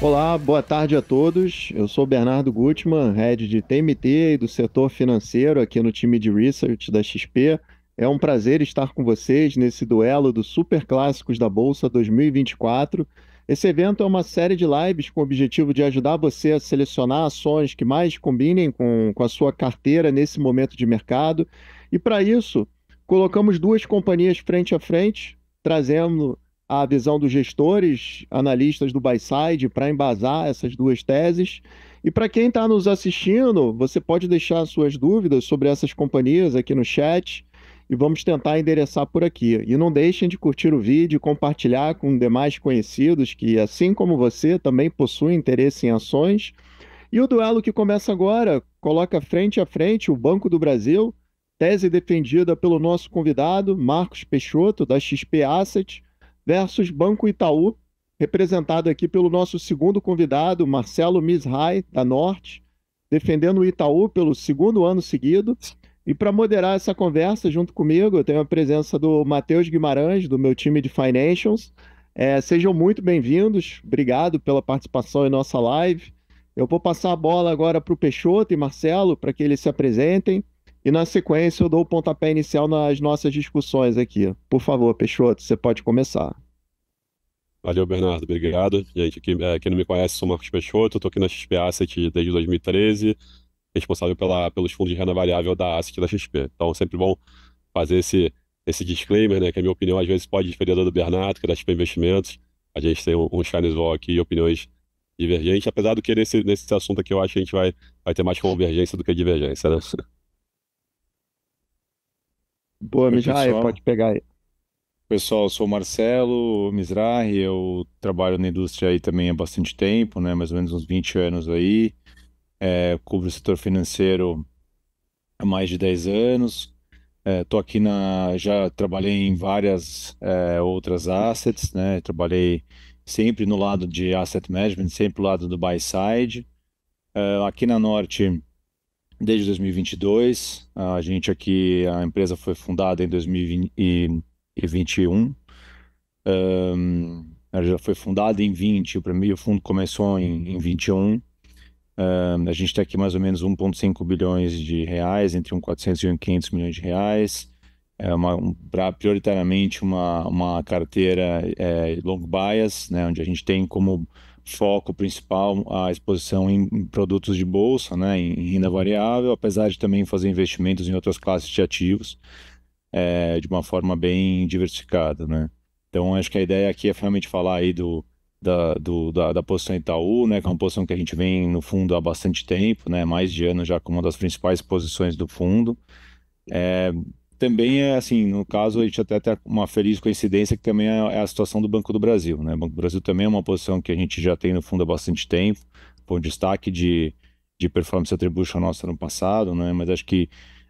Olá, boa tarde a todos. Eu sou Bernardo Gutmann, head de TMT e do setor financeiro aqui no time de research da XP. É um prazer estar com vocês nesse duelo dos Super Clássicos da Bolsa 2024. Esse evento é uma série de lives com o objetivo de ajudar você a selecionar ações que mais combinem com, com a sua carteira nesse momento de mercado. E para isso, colocamos duas companhias frente a frente, trazendo a visão dos gestores, analistas do Byside, para embasar essas duas teses. E para quem está nos assistindo, você pode deixar suas dúvidas sobre essas companhias aqui no chat e vamos tentar endereçar por aqui. E não deixem de curtir o vídeo, compartilhar com demais conhecidos que, assim como você, também possuem interesse em ações. E o duelo que começa agora coloca frente a frente o Banco do Brasil, tese defendida pelo nosso convidado, Marcos Peixoto, da XP Asset versus Banco Itaú, representado aqui pelo nosso segundo convidado, Marcelo Mizrai, da Norte, defendendo o Itaú pelo segundo ano seguido. E para moderar essa conversa junto comigo, eu tenho a presença do Matheus Guimarães, do meu time de Financials. É, sejam muito bem-vindos, obrigado pela participação em nossa live. Eu vou passar a bola agora para o Peixoto e Marcelo, para que eles se apresentem. E na sequência eu dou o pontapé inicial nas nossas discussões aqui. Por favor, Peixoto, você pode começar. Valeu, Bernardo, obrigado. Gente, aqui, é, quem não me conhece, sou Marcos Peixoto, estou aqui na XP Asset desde 2013, responsável pela, pelos fundos de renda variável da Asset da XP. Então, sempre bom fazer esse, esse disclaimer, né, que a minha opinião às vezes pode diferir da do Bernardo, que é da XP Investimentos. A gente tem um, Chinese Wall aqui e opiniões divergentes, apesar do que nesse, nesse assunto aqui eu acho que a gente vai, vai ter mais convergência do que divergência, né? Boa, Mijaia, pode pegar aí. Pessoal, sou o Marcelo Mizrahi, eu trabalho na indústria aí também há bastante tempo, né? mais ou menos uns 20 anos aí. É, cubro o setor financeiro há mais de 10 anos. Estou é, aqui na. Já trabalhei em várias é, outras assets, né? Trabalhei sempre no lado de asset management, sempre no lado do buy side. É, aqui na Norte, desde 2022, a gente aqui, a empresa foi fundada em 2020. E, 2021. Um, ela já foi fundada em 20, o primeiro fundo começou em, em 21. Um, a gente tem tá aqui mais ou menos 1,5 bilhões de reais, entre 1,400 e 1,500 milhões de reais. É uma, um, pra, prioritariamente uma, uma carteira é, long bias, né, onde a gente tem como foco principal a exposição em, em produtos de bolsa, né, em, em renda variável, apesar de também fazer investimentos em outras classes de ativos é, de uma forma bem diversificada, né? Então, acho que a ideia aqui é realmente falar aí do, da, do, da, da posição Itaú, né? Que é uma posição que a gente vem no fundo há bastante tempo, né? Mais de ano já como uma das principais posições do fundo. É, também é assim, no caso, a gente até tem uma feliz coincidência que também é, é a situação do Banco do Brasil, né? O Banco do Brasil também é uma posição que a gente já tem no fundo há bastante tempo, com destaque de, de performance attribution nossa no passado, né? Mas acho que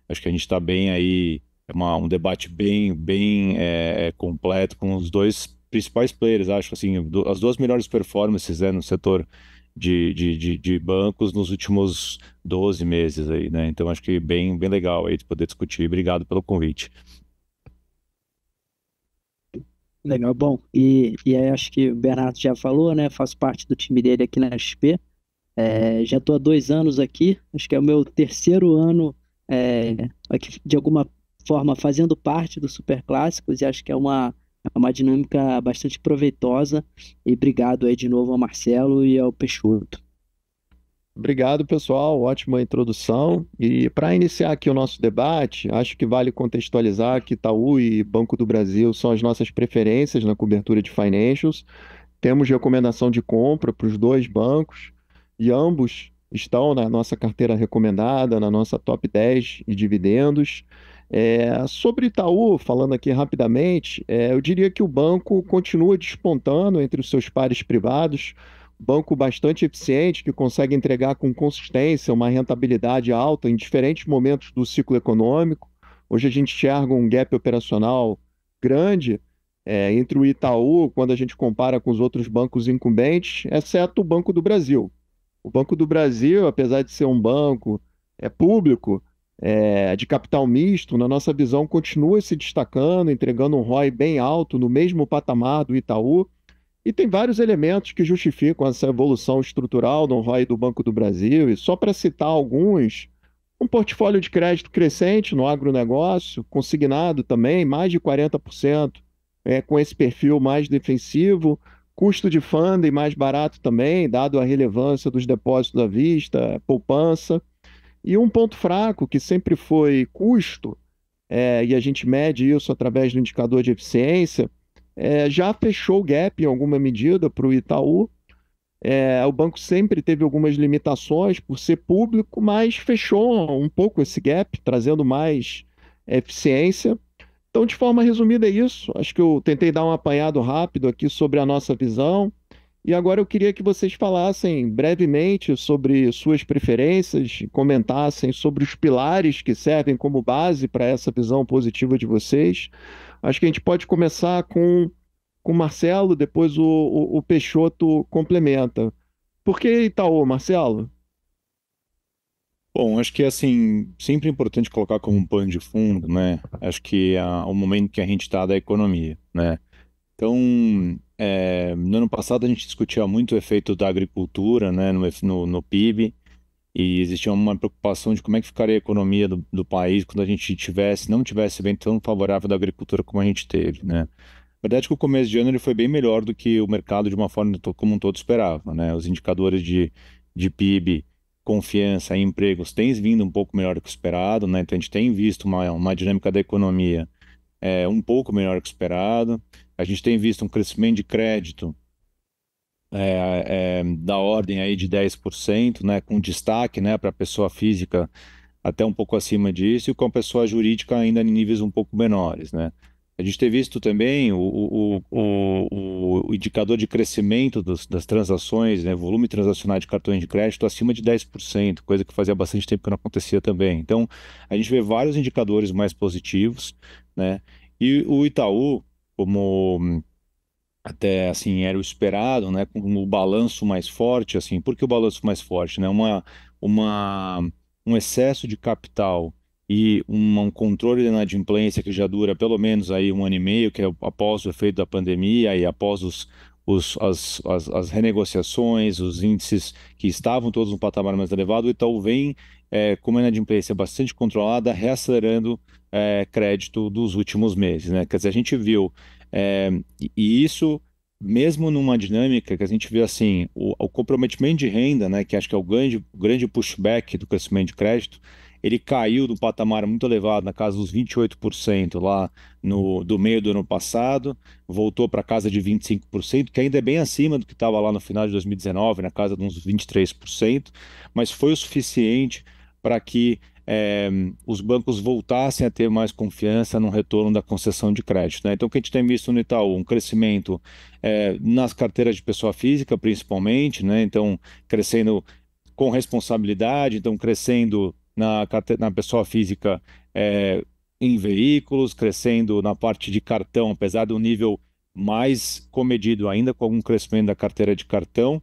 acho que a gente está bem aí é uma, um debate bem, bem é, é, completo com os dois principais players, acho assim, do, as duas melhores performances né, no setor de, de, de, de, bancos nos últimos 12 meses aí, né? Então acho que bem, bem legal aí poder discutir. Obrigado pelo convite. Legal, bom, e, e aí acho que o Bernardo já falou, né? Faço parte do time dele aqui na XP. É, já estou há dois anos aqui, acho que é o meu terceiro ano é, aqui, de alguma forma fazendo parte do Super Clássicos e acho que é uma, é uma dinâmica bastante proveitosa. E obrigado aí de novo ao Marcelo e ao Peixoto. Obrigado, pessoal. Ótima introdução. E para iniciar aqui o nosso debate, acho que vale contextualizar que Itaú e Banco do Brasil são as nossas preferências na cobertura de financials. Temos recomendação de compra para os dois bancos e ambos estão na nossa carteira recomendada, na nossa top 10 de dividendos. É, sobre Itaú, falando aqui rapidamente, é, eu diria que o banco continua despontando entre os seus pares privados, banco bastante eficiente que consegue entregar com consistência uma rentabilidade alta em diferentes momentos do ciclo econômico. Hoje a gente enxerga um gap operacional grande é, entre o Itaú, quando a gente compara com os outros bancos incumbentes, exceto o Banco do Brasil. O Banco do Brasil, apesar de ser um banco é público, é, de capital misto, na nossa visão, continua se destacando, entregando um ROI bem alto, no mesmo patamar do Itaú. E tem vários elementos que justificam essa evolução estrutural no ROI do Banco do Brasil. E só para citar alguns, um portfólio de crédito crescente no agronegócio, consignado também, mais de 40%, é, com esse perfil mais defensivo, custo de funding mais barato também, dado a relevância dos depósitos à vista, poupança. E um ponto fraco, que sempre foi custo, é, e a gente mede isso através do indicador de eficiência, é, já fechou o gap em alguma medida para o Itaú. É, o banco sempre teve algumas limitações por ser público, mas fechou um pouco esse gap, trazendo mais eficiência. Então, de forma resumida, é isso. Acho que eu tentei dar um apanhado rápido aqui sobre a nossa visão. E agora eu queria que vocês falassem brevemente sobre suas preferências, comentassem sobre os pilares que servem como base para essa visão positiva de vocês. Acho que a gente pode começar com com o Marcelo, depois o, o, o Peixoto complementa. Por que Itaú, Marcelo? Bom, acho que é assim, sempre importante colocar como um pano de fundo, né? Acho que é o momento que a gente está da economia, né? Então, é, no ano passado a gente discutia muito o efeito da agricultura né, no, no, no, PIB e existia uma preocupação de como é que ficaria a economia do, do país quando a gente tivesse, não tivesse vento tão favorável da agricultura como a gente teve. Né? A verdade é que o começo de ano ele foi bem melhor do que o mercado de uma forma como um todo esperava. Né? Os indicadores de, de PIB, confiança e empregos têm vindo um pouco melhor do que o esperado, né? então a gente tem visto uma, uma dinâmica da economia é, um pouco melhor que o esperado. A gente tem visto um crescimento de crédito é, é, da ordem aí de 10%, né, com destaque né, para a pessoa física até um pouco acima disso, e com a pessoa jurídica ainda em níveis um pouco menores. Né? A gente tem visto também o, o, o, o indicador de crescimento dos, das transações, né, volume transacional de cartões de crédito acima de 10%, coisa que fazia bastante tempo que não acontecia também. Então, a gente vê vários indicadores mais positivos, né? E o Itaú, como até assim era o esperado, né, com o balanço mais forte, assim, por que o balanço mais forte, né, uma, uma, um excesso de capital e um, um controle de inadimplência que já dura pelo menos aí um ano e meio, que é após o efeito da pandemia e após os, os, as, as, as renegociações, os índices que estavam todos no patamar mais elevado, o Itaú vem é, com uma inadimplência bastante controlada, reacelerando é, crédito dos últimos meses. Né? Quer dizer, a gente viu, é, e isso mesmo numa dinâmica que a gente vê assim, o, o, comprometimento de renda, né, que acho que é o grande, grande pushback do crescimento de crédito, ele caiu do patamar muito elevado, na casa dos 28% lá no, do meio do ano passado, voltou para a casa de 25%, que ainda é bem acima do que estava lá no final de 2019, na casa de uns 23%, mas foi o suficiente para que é, os bancos voltassem a ter mais confiança no retorno da concessão de crédito. Né? Então, o que a gente tem visto no Itaú? Um crescimento é, nas carteiras de pessoa física, principalmente, né? então, crescendo com responsabilidade, então, crescendo na, na pessoa física é, em veículos, crescendo na parte de cartão, apesar do nível mais comedido ainda, com algum crescimento da carteira de cartão,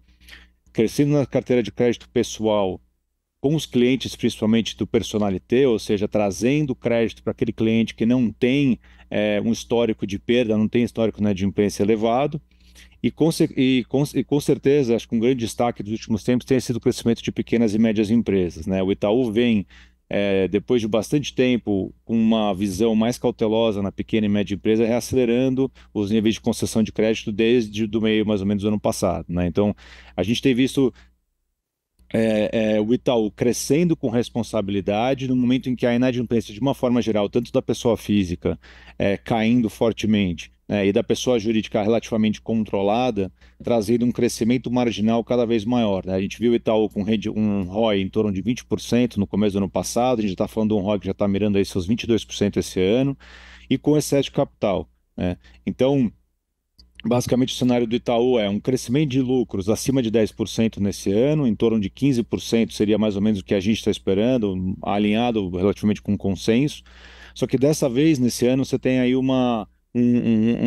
crescendo na carteira de crédito pessoal com os clientes, principalmente do personalité, ou seja, trazendo crédito para aquele cliente que não tem é, um histórico de perda, não tem histórico né, de imprensa elevado. E com, e, com, e com, certeza, acho que um grande destaque dos últimos tempos tem sido o crescimento de pequenas e médias empresas. Né? O Itaú vem, é, depois de bastante tempo, com uma visão mais cautelosa na pequena e média empresa, reacelerando os níveis de concessão de crédito desde do meio, mais ou menos, do ano passado. Né? Então, a gente tem visto é, é, o Itaú crescendo com responsabilidade no momento em que a inadimplência, de uma forma geral, tanto da pessoa física é, caindo fortemente né, e da pessoa jurídica relativamente controlada, trazendo um crescimento marginal cada vez maior. Né? A gente viu o Itaú com um ROI em torno de 20% no começo do ano passado, a gente está falando de um ROI que já está mirando aí seus 22% esse ano, e com excesso de capital. Né? Então, Basicamente, o cenário do Itaú é um crescimento de lucros acima de 10% nesse ano, em torno de 15% seria mais ou menos o que a gente está esperando, alinhado relativamente com o consenso. Só que dessa vez, nesse ano, você tem aí uma, um, um,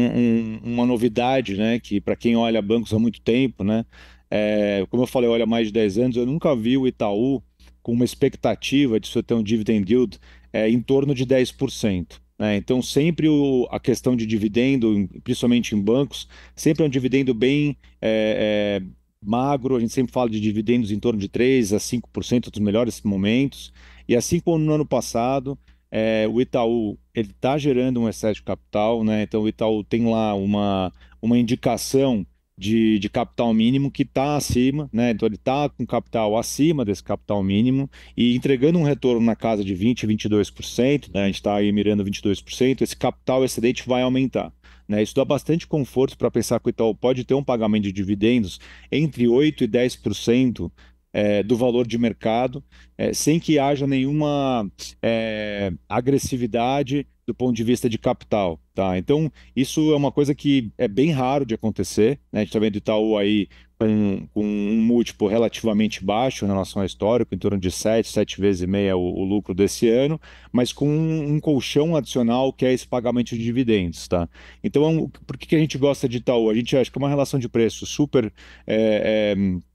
um, uma novidade, né? Que para quem olha bancos há muito tempo, né? É, como eu falei, olha mais de 10 anos, eu nunca vi o Itaú com uma expectativa de você ter um dividend yield é, em torno de 10%. Né? Então, sempre o, a questão de dividendo, principalmente em bancos, sempre é um dividendo bem é, é, magro. A gente sempre fala de dividendos em torno de 3% a 5% dos melhores momentos. E assim como no ano passado, é, o Itaú ele está gerando um excesso de capital, né? então o Itaú tem lá uma, uma indicação de, de capital mínimo que está acima, né? Então ele está com capital acima desse capital mínimo e entregando um retorno na casa de 20%, 22%, né? a gente está aí mirando 22%, esse capital excedente vai aumentar. Né, isso dá bastante conforto para pensar que o Itaú pode ter um pagamento de dividendos entre 8% e 10% é, do valor de mercado, é, sem que haja nenhuma é, agressividade do ponto de vista de capital, tá? Então, isso é uma coisa que é bem raro de acontecer, né? A gente está vendo Itaú aí com, com, um múltiplo relativamente baixo em relação ao histórico, em torno de 7, 7 vezes e meia o, o lucro desse ano, mas com um, um, colchão adicional que é esse pagamento de dividendos, tá? Então, é por que, que a gente gosta de Itaú? A gente acha que é uma relação de preço super... É, é,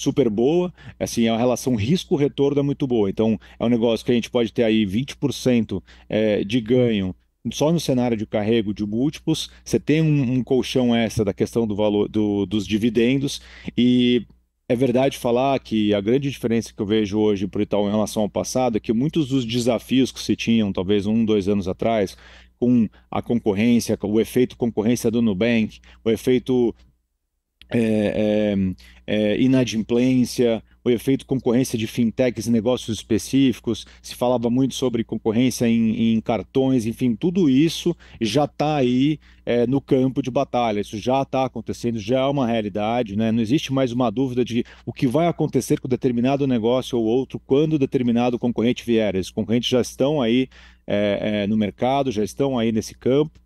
super boa. Assim, a relação risco-retorno é muito boa. Então, é um negócio que a gente pode ter aí 20% é, de ganho só no cenário de carrego de múltiplos. Você tem um, colchão extra da questão do valor do, dos dividendos e é verdade falar que a grande diferença que eu vejo hoje para o Itaú em relação ao passado é que muitos dos desafios que se tinham, talvez um, dois anos atrás, com a concorrência, o efeito concorrência do Nubank, o efeito é, é é, inadimplência, o efeito concorrência de fintechs em negócios específicos, se falava muito sobre concorrência em, em cartões, enfim, tudo isso já está aí é, no campo de batalha, isso já está acontecendo, já é uma realidade, né? não existe mais uma dúvida de o que vai acontecer com determinado negócio ou outro quando determinado concorrente vier. Esses concorrentes já estão aí é, é, no mercado, já estão aí nesse campo.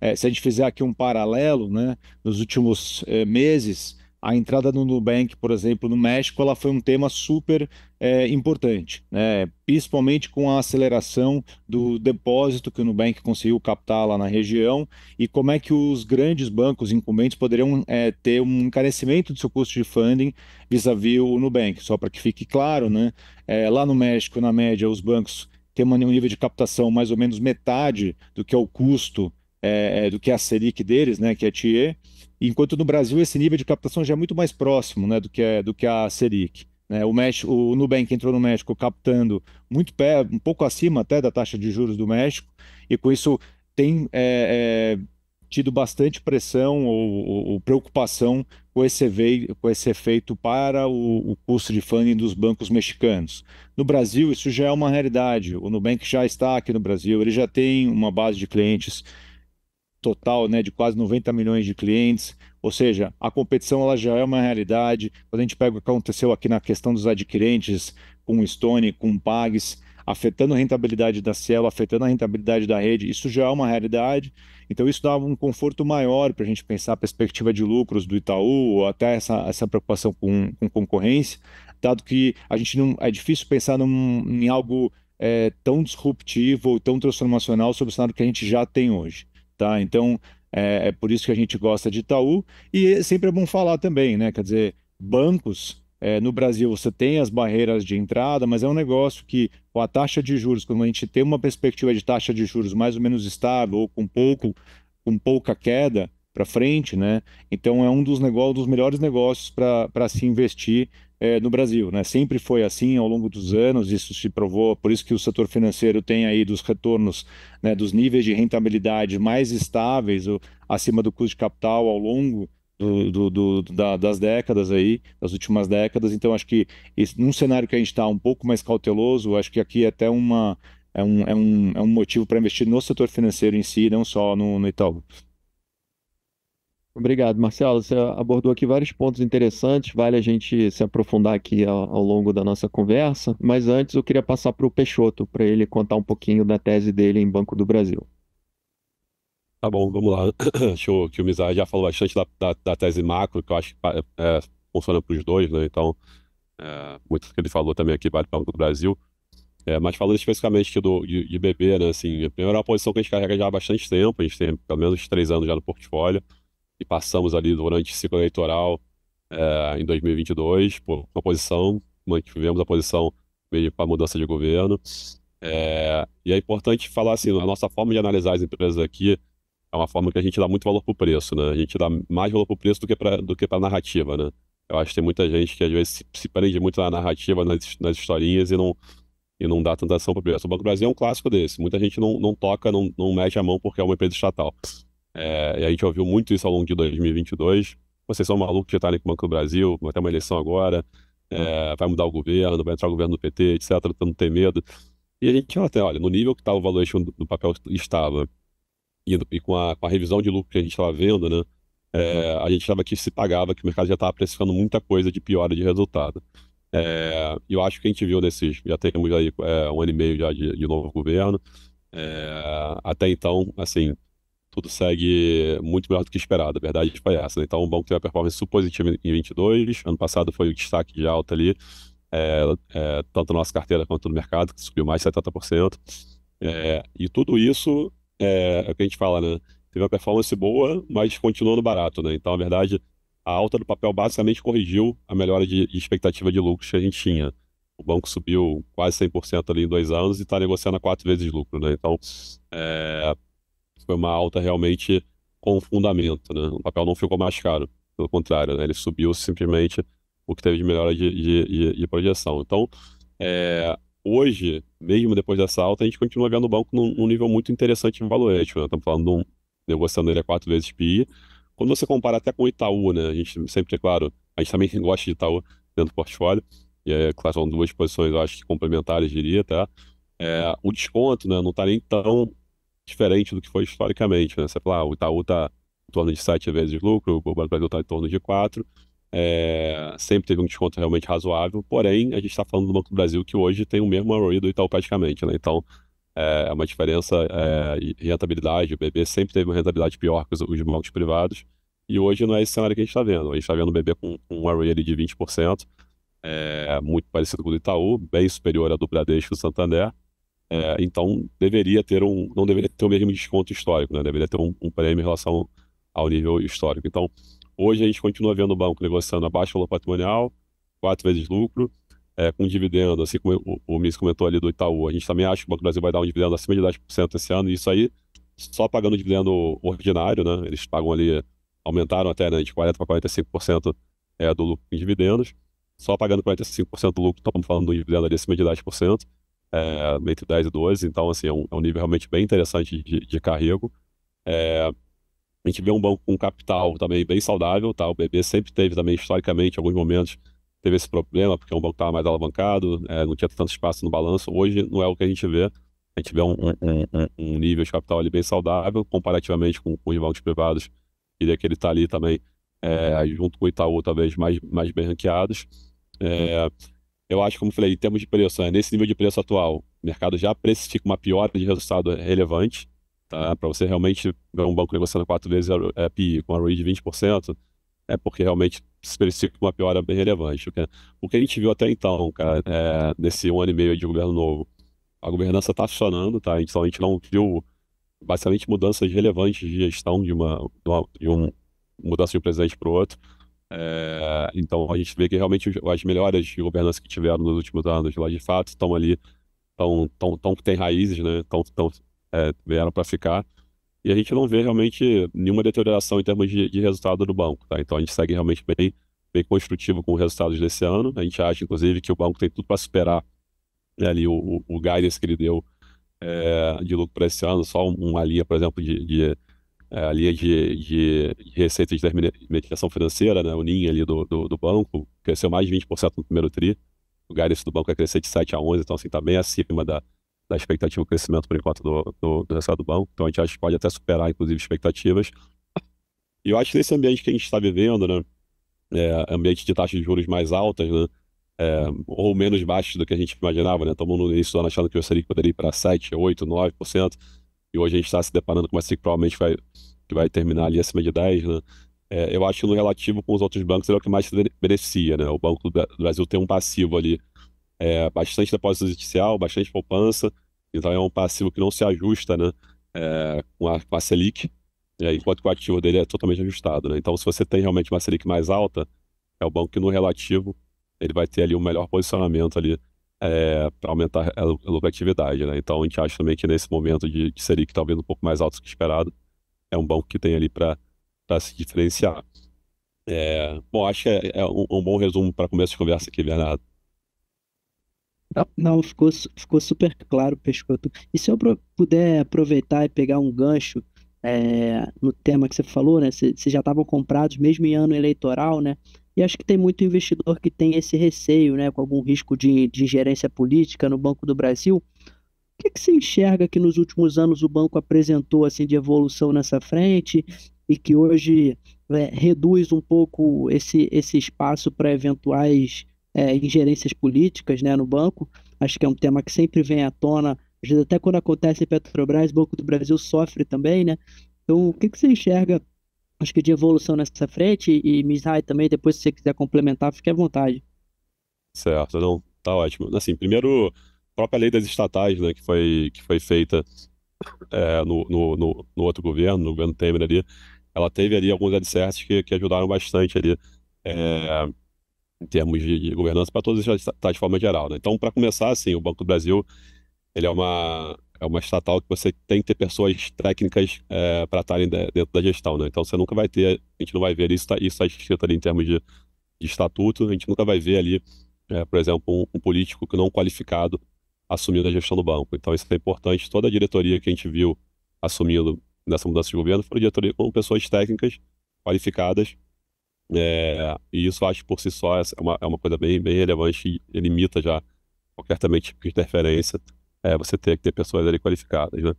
É, se a gente fizer aqui um paralelo, né, nos últimos é, meses, a entrada do Nubank, por exemplo, no México, ela foi um tema super é, importante, né? principalmente com a aceleração do depósito que o Nubank conseguiu captar lá na região e como é que os grandes bancos incumbentes poderiam é, ter um encarecimento do seu custo de funding vis-à-vis -vis o Nubank. Só para que fique claro, né? É, lá no México, na média, os bancos têm um nível de captação mais ou menos metade do que é o custo é, é, do que a Selic deles, né, que é TIE, enquanto no Brasil esse nível de captação já é muito mais próximo né, do, que é, do que a Selic. Né? O, México, o Nubank entrou no México captando muito pé, um pouco acima até da taxa de juros do México, e com isso tem é, é tido bastante pressão ou, ou, ou preocupação com esse, veio, com esse, efeito para o, o, custo de funding dos bancos mexicanos. No Brasil, isso já é uma realidade. O Nubank já está aqui no Brasil, ele já tem uma base de clientes total né, de quase 90 milhões de clientes. Ou seja, a competição ela já é uma realidade. Quando a gente pega o que aconteceu aqui na questão dos adquirentes, com o Stone, com o Pags, afetando a rentabilidade da Cielo, afetando a rentabilidade da rede, isso já é uma realidade. Então, isso dá um conforto maior para a gente pensar a perspectiva de lucros do Itaú, ou até essa, essa preocupação com, com concorrência, dado que a gente não é difícil pensar num, em algo é, tão disruptivo ou tão transformacional sobre o cenário que a gente já tem hoje. Tá? Então, é, é, por isso que a gente gosta de Itaú. E sempre é bom falar também, né? Quer dizer, bancos. É, no Brasil, você tem as barreiras de entrada, mas é um negócio que, com a taxa de juros, quando a gente tem uma perspectiva de taxa de juros mais ou menos estável ou com, pouco, com pouca queda para frente, né? Então, é um dos, negócios, um dos melhores negócios para se investir é, no Brasil, né? Sempre foi assim ao longo dos anos, isso se provou, por isso que o setor financeiro tem aí dos retornos, né, dos níveis de rentabilidade mais estáveis, acima do custo de capital ao longo do, do, do, da, das décadas aí, das últimas décadas. Então, acho que esse, num cenário que a gente está um pouco mais cauteloso, acho que aqui é até uma, é um, é um, é um motivo para investir no setor financeiro em si, não só no, no Itaú. Obrigado, Marcelo. Você abordou aqui vários pontos interessantes, vale a gente se aprofundar aqui ao, ao longo da nossa conversa, mas antes eu queria passar para o Peixoto, para ele contar um pouquinho da tese dele em Banco do Brasil. Tá bom, vamos lá. Acho que o Mizar já falou bastante da, da, da, tese macro, que eu acho que é, funciona para os dois, né? Então, é, muito que ele falou também aqui vale para o Banco do Brasil. É, mas falando especificamente aqui do IBB, né, assim, a primeira posição que a gente carrega já há bastante tempo, a gente tem pelo menos três anos já no portfólio e passamos ali durante o ciclo eleitoral é, em 2022 por uma posição, mantivemos a posição meio para mudança de governo. É, e é importante falar assim, a nossa forma de analisar as empresas aqui é uma forma que a gente dá muito valor para o preço, né? A gente dá mais valor para o preço do que para a narrativa, né? Eu acho que tem muita gente que às vezes se, se prende muito na narrativa, nas, nas historinhas e não e não dá tanta atenção para o preço. O Banco do Brasil é um clássico desse. Muita gente não, não toca, não, não mete a mão porque é uma empresa estatal. É, e a gente ouviu muito isso ao longo de 2022. Vocês são malucos de ali com o Banco do Brasil, vai ter uma eleição agora, é, uhum. vai mudar o governo, vai entrar o governo do PT, etc., estão não ter medo. E a gente até, assim, olha, no nível que estava tá o valuation do, papel estava, e, e com, a, com, a, revisão de lucro que a gente estava vendo, né, é, uhum. a gente achava que se pagava, que o mercado já estava precificando muita coisa de piora de resultado. É, eu acho que a gente viu nesses, já temos aí é, um ano e meio já de, de novo governo. É, até então, assim, tudo segue muito melhor do que esperado, a verdade foi essa. Né? Então, o banco teve uma performance positiva em 22, ano passado foi o destaque de alta ali, é, é, tanto na nossa carteira quanto no mercado, que subiu mais de 70%. É, e tudo isso é, é, o que a gente fala, né? Teve uma performance boa, mas continuando barato, né? Então, na verdade, a alta do papel basicamente corrigiu a melhora de, de expectativa de lucros que a gente tinha. O banco subiu quase 100% ali em dois anos e está negociando a quatro vezes lucro, né? Então, é, foi uma alta realmente com fundamento, né? O papel não ficou mais caro, pelo contrário, né? Ele subiu simplesmente o que teve de melhora de, de, de, de projeção. Então, é, hoje, mesmo depois dessa alta, a gente continua vendo o banco num, num nível muito interessante em valuation, né? Estamos falando de um, negociando ele a quatro vezes PI. Quando você compara até com o Itaú, né? A gente sempre, é claro, a gente também gosta de Itaú dentro do portfólio, e é, claro, são duas posições, eu acho, complementares, diria, tá? É, o desconto, né? Não está nem tão diferente do que foi historicamente, né? Você fala, ah, o Itaú está em torno de sete vezes de lucro, o Banco do Brasil está em torno de quatro. É, sempre teve um desconto realmente razoável, porém, a gente está falando do Banco do Brasil que hoje tem o mesmo ROI do Itaú praticamente, né? Então, é, é uma diferença é, rentabilidade. O BB sempre teve uma rentabilidade pior que os, os bancos privados. E hoje não é esse cenário que a gente está vendo. A gente está vendo o BB com, com um ROI de 20%, é, muito parecido com o do Itaú, bem superior à do Bradesco e do Santander. É, então, deveria ter um, não deveria ter o mesmo desconto histórico, né? deveria ter um, um prêmio em relação ao nível histórico. Então, hoje a gente continua vendo o banco negociando abaixo do valor patrimonial, quatro vezes lucro, é, com dividendo, assim como o, o Miss comentou ali do Itaú, a gente também acha que o Banco do Brasil vai dar um dividendo acima de 10% esse ano, e isso aí só pagando o dividendo ordinário, né? Eles pagam ali, aumentaram até né, de 40% para 45% é, do lucro em dividendos, só pagando 45% do lucro, estamos falando de um dividendo ali acima de 10% é, entre 10 e 12, então assim, é um, é um nível realmente bem interessante de, de carrego. É, a gente vê um banco com capital também bem saudável, tá? O BB sempre teve também, historicamente, em alguns momentos, teve esse problema, porque é um banco estava mais alavancado, é, não tinha tanto espaço no balanço. Hoje não é o que a gente vê. A gente vê um, um, um nível de capital ali bem saudável, comparativamente com, com os bancos privados, e que ele está ali também, é, junto com o Itaú, talvez mais, mais bem ranqueados. É, eu acho, como eu falei, em termos de preço, né, nesse nível de preço atual, o mercado já precifica uma piora de resultado relevante, tá? Para você realmente ver um banco negociando quatro vezes a, é, PI com a ROI de 20%, é porque realmente se precifica uma piora bem relevante. O que, o que a gente viu até então, cara, é, nesse um ano e meio de governo novo, a governança está funcionando, tá? a gente não viu basicamente mudanças relevantes de gestão de uma, de, uma, de um mudança de um presidente para o outro é, então a gente vê que realmente as melhorias de governança que tiveram nos últimos anos lá de fato estão ali, estão tão, tão, têm raízes, né? Tão, tão, é, vieram para ficar. E a gente não vê realmente nenhuma deterioração em termos de, de resultado do banco. Tá? Então a gente segue realmente bem, bem construtivo com os resultados desse ano. A gente acha, inclusive, que o banco tem tudo para superar né, ali o, o, o guidance que ele deu é, de lucro para esse ano, só uma linha, por exemplo, de, de é, a linha de, de, de receitas de medicação financeira, né, o NIM ali do, do, do, banco, cresceu mais de 20% no primeiro TRI. O guidance do banco é crescer de 7 a 11, então assim, está bem acima da, da expectativa de crescimento, por enquanto, do, do, do resultado do banco. Então a gente acha que pode até superar, inclusive, expectativas. E eu acho que nesse ambiente que a gente está vivendo, né, é, ambiente de taxas de juros mais altas, né, é, ou menos baixas do que a gente imaginava, né, todo mundo no início do ano achando que o seria poderia ir para 7, 8, 9%, e hoje a gente está se deparando com uma SIC que provavelmente vai, que vai terminar ali acima de 10, né? É, eu acho que no relativo com os outros bancos ele é o que mais se beneficia, né? O Banco do Brasil tem um passivo ali, é, bastante depósito judicial, bastante poupança, então é um passivo que não se ajusta, né? É, com, a, com a Selic, é, enquanto que o ativo dele é totalmente ajustado, né? Então se você tem realmente uma Selic mais alta, é o banco que no relativo ele vai ter ali um melhor posicionamento ali é, para aumentar a lucratividade. Né? Então a gente acha também que nesse momento de, de Selic talvez tá um pouco mais alto que esperado, é um banco que tem ali para se diferenciar. É, bom, acho que é, é um, um, bom resumo para começo de conversa aqui, Bernardo. Não, não ficou, ficou super claro, Pescoto. E se eu puder aproveitar e pegar um gancho é, no tema que você falou, né? Vocês já estavam comprados mesmo em ano eleitoral, né? E acho que tem muito investidor que tem esse receio, né, com algum risco de, de ingerência política no Banco do Brasil. O que, que você enxerga que nos últimos anos o banco apresentou assim de evolução nessa frente e que hoje é, reduz um pouco esse, esse espaço para eventuais é, ingerências políticas né, no banco? Acho que é um tema que sempre vem à tona, às vezes até quando acontece em Petrobras, o Banco do Brasil sofre também, né? Então, o que, que você enxerga acho que de evolução nessa frente, e Mizrahi também, depois se você quiser complementar, fique à vontade. Certo, não, tá ótimo. Assim, primeiro, a própria lei das estatais, né, que foi, que foi feita é, no, no, no, no, outro governo, no governo Temer ali, ela teve ali alguns alicerces que, que ajudaram bastante ali, é, em termos de, de governança, para todas as estatais de forma geral, né? Então, para começar, assim, o Banco do Brasil, ele é uma, é uma estatal que você tem que ter pessoas técnicas é, para estarem dentro da gestão, né? Então você nunca vai ter, a gente não vai ver isso, tá, isso tá escrito ali em termos de, de, estatuto, a gente nunca vai ver ali, é, por exemplo, um, um, político que não qualificado assumindo a gestão do banco. Então isso é importante. Toda a diretoria que a gente viu assumindo nessa mudança de governo foi diretoria com pessoas técnicas qualificadas. É, e isso acho por si só é uma, é uma coisa bem, bem relevante e limita já qualquer também tipo de interferência é, você ter que ter pessoas ali qualificadas, né?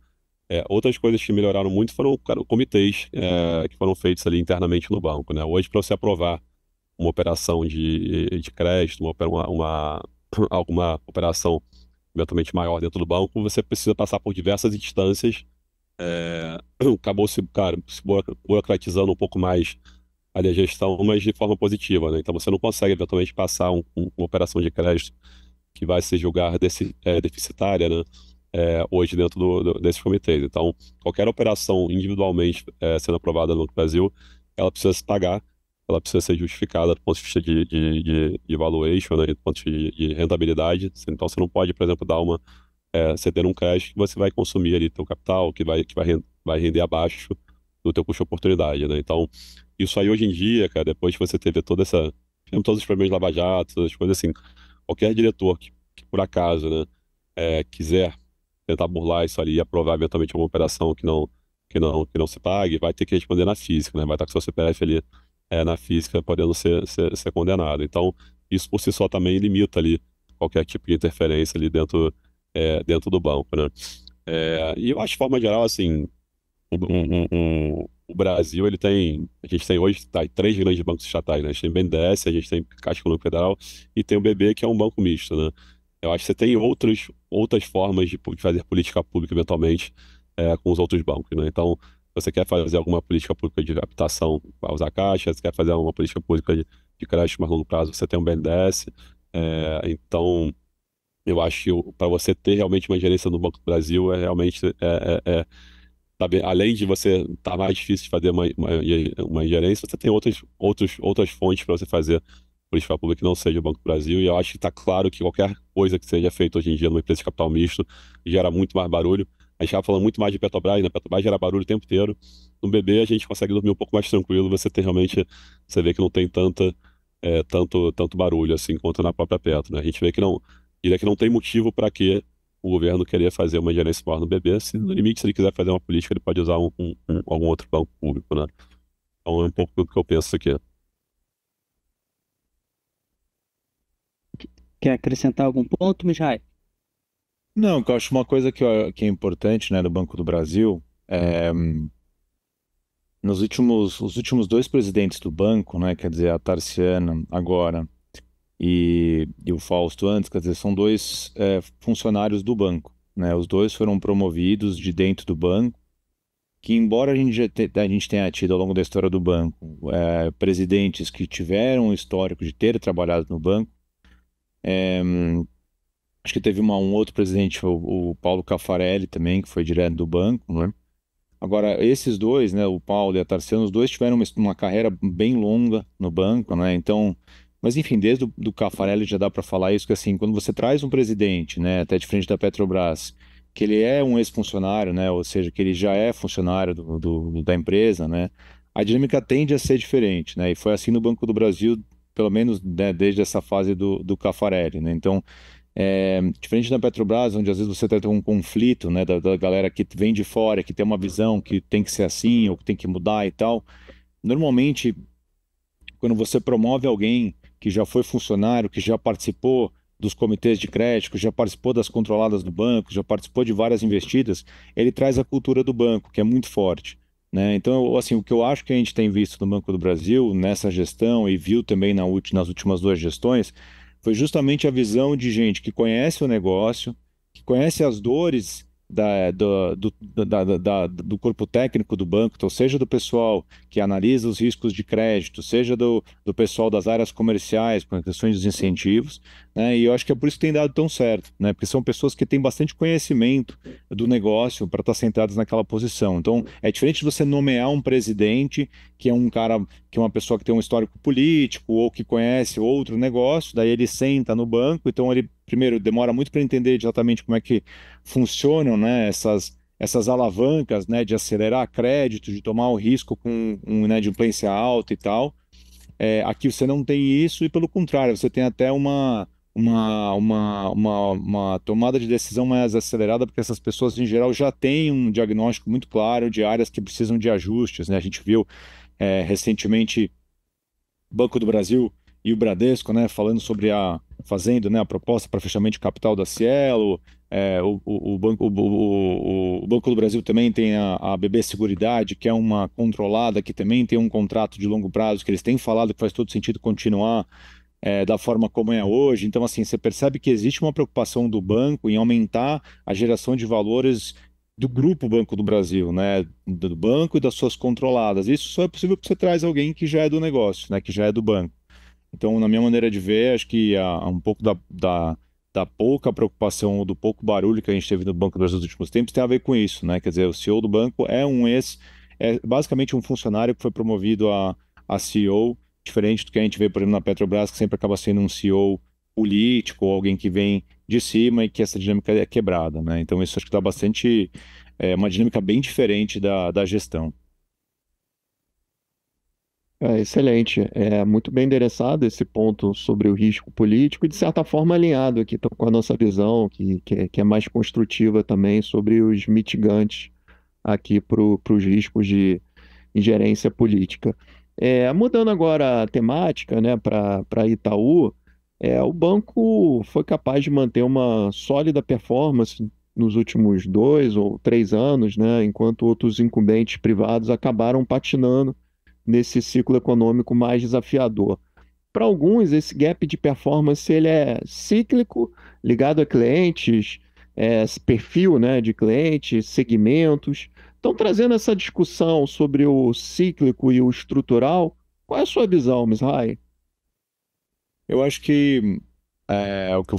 É, outras coisas que melhoraram muito foram cara, comitês é, que foram feitos ali internamente no banco, né? Hoje, para você aprovar uma operação de, de crédito, uma, uma, alguma operação eventualmente maior dentro do banco, você precisa passar por diversas instâncias. É, acabou se, cara, se burocratizando um pouco mais a gestão, mas de forma positiva. Né? Então você não consegue eventualmente passar um, um, uma operação de crédito que vai se julgar desse, é, deficitária, né? É, hoje dentro do, do, desses comitês. Então, qualquer operação individualmente é, sendo aprovada no Banco Brasil, ela precisa se pagar, ela precisa ser justificada do ponto de vista de, de, de, de valuation, né, do ponto de vista de, rentabilidade. Então, você não pode, por exemplo, dar uma é, você ter um crédito que você vai consumir ali teu capital, que vai, que vai, render, vai render abaixo do teu custo de oportunidade, né? Então, isso aí hoje em dia, cara, depois que você teve toda essa... todos os problemas de lava-jato, as coisas assim qualquer diretor que, que por acaso né, é, quiser tentar burlar isso ali e aprovar eventualmente uma operação que não, que não, que não se pague, vai ter que responder na física, né? vai estar com seu CPF ali é, na física podendo ser, ser, ser, condenado. Então, isso por si só também limita ali qualquer tipo de interferência ali dentro, é, dentro do banco. Né? É, e eu acho, de forma geral, assim, um, um, o Brasil ele tem, a gente tem hoje tá, três grandes bancos estatais, né? A gente tem o BNDES, a gente tem Caixa Econômica Federal e tem o BB, que é um banco misto, né? Eu acho que você tem outras outras formas de, de fazer política pública eventualmente é, com os outros bancos, né? Então, você quer fazer alguma política pública de habitação, para usar Caixa, você quer fazer alguma política pública de, de crédito mais longo prazo, você tem o BNDES. É, então, eu acho que para você ter realmente uma gerência no Banco do Brasil é realmente é, é, é Além de você estar tá mais difícil de fazer uma, uma, uma, ingerência, você tem outras, outras outras fontes para você fazer política pública que não seja o Banco do Brasil. E eu acho que está claro que qualquer coisa que seja feita hoje em dia numa empresa de capital misto gera muito mais barulho. A gente estava falando muito mais de Petrobras, né? Petrobras gera barulho o tempo inteiro. No bebê a gente consegue dormir um pouco mais tranquilo, você tem realmente, você vê que não tem tanta, é, tanto, tanto barulho assim quanto na própria Petro, né? A gente vê que não, diria que não tem motivo para que o governo queria fazer uma gerência maior no BB, se no limite, se ele quiser fazer uma política, ele pode usar um, um, um, algum outro banco público, né? Então é um pouco do que eu penso aqui. Quer acrescentar algum ponto, Mijai? Não, eu acho uma coisa que, que é importante, né, do Banco do Brasil, é, nos últimos, os últimos dois presidentes do banco, né, quer dizer, a Tarciana agora e, e o Fausto antes, quer dizer, são dois é, funcionários do banco. Né? Os dois foram promovidos de dentro do banco, que embora a gente, já te, a gente tenha tido ao longo da história do banco é, presidentes que tiveram o histórico de ter trabalhado no banco, é, acho que teve uma, um outro presidente, o, o, Paulo Caffarelli também, que foi direto do banco, né? Agora, esses dois, né, o Paulo e a Tarciana, os dois tiveram uma, uma carreira bem longa no banco, né? Então, mas enfim, desde o do Cafarelli já dá para falar isso, que assim, quando você traz um presidente, né, até de frente da Petrobras, que ele é um ex-funcionário, né, ou seja, que ele já é funcionário do, do, da empresa, né, a dinâmica tende a ser diferente, né, e foi assim no Banco do Brasil, pelo menos né, desde essa fase do, do Cafarelli, né, então... É, diferente da Petrobras, onde às vezes você tá tem um conflito né, da, da galera que vem de fora, que tem uma visão que tem que ser assim ou que tem que mudar e tal. Normalmente, quando você promove alguém que já foi funcionário, que já participou dos comitês de crédito, já participou das controladas do banco, já participou de várias investidas, ele traz a cultura do banco, que é muito forte. Né? Então, assim, o que eu acho que a gente tem visto no Banco do Brasil, nessa gestão, e viu também na ulti, nas últimas duas gestões, foi justamente a visão de gente que conhece o negócio, que conhece as dores da, é, do, do, da, da, do corpo técnico do banco, então, seja do pessoal que analisa os riscos de crédito, seja do, do pessoal das áreas comerciais, com questões dos incentivos, né? e eu acho que é por isso que tem dado tão certo, né? porque são pessoas que têm bastante conhecimento do negócio para estar tá sentadas naquela posição. Então, é diferente de você nomear um presidente que é um cara, que é uma pessoa que tem um histórico político ou que conhece outro negócio, daí ele senta no banco, então ele primeiro demora muito para entender exatamente como é que funcionam né, essas, essas alavancas né, de acelerar crédito, de tomar o risco com um, né, de inadimplência alta e tal. É, aqui você não tem isso e, pelo contrário, você tem até uma, uma, uma, uma, uma tomada de decisão mais acelerada, porque essas pessoas, em geral, já têm um diagnóstico muito claro de áreas que precisam de ajustes. Né? A gente viu é, recentemente Banco do Brasil e o Bradesco, né, falando sobre a fazendo, né, a proposta para fechamento de capital da Cielo, é, o, o, banco, o, Banco do Brasil também tem a, a BB Seguridade, que é uma controlada, que também tem um contrato de longo prazo, que eles têm falado que faz todo sentido continuar é, da forma como é hoje. Então, assim, você percebe que existe uma preocupação do banco em aumentar a geração de valores do grupo Banco do Brasil, né? Do banco e das suas controladas. Isso só é possível porque você traz alguém que já é do negócio, né? Que já é do banco. Então, na minha maneira de ver, acho que ah, um pouco da, da da pouca preocupação ou do pouco barulho que a gente teve no Banco nos últimos tempos tem a ver com isso, né? Quer dizer, o CEO do banco é um ex, é basicamente um funcionário que foi promovido a, a CEO, diferente do que a gente vê, por exemplo, na Petrobras, que sempre acaba sendo um CEO político alguém que vem de cima e que essa dinâmica é quebrada, né? Então isso acho que dá bastante, é uma dinâmica bem diferente da, da gestão. É, excelente. É muito bem endereçado esse ponto sobre o risco político e, de certa forma, alinhado aqui com a nossa visão, que, que, é, que é mais construtiva também sobre os mitigantes aqui para os riscos de ingerência política. É, mudando agora a temática né, para Itaú, é, o banco foi capaz de manter uma sólida performance nos últimos dois ou três anos, né, enquanto outros incumbentes privados acabaram patinando nesse ciclo econômico mais desafiador. Para alguns, esse gap de performance ele é cíclico, ligado a clientes, é, perfil né, de clientes, segmentos. Então, trazendo essa discussão sobre o cíclico e o estrutural, qual é a sua visão, Misrai? Eu acho que é, o que eu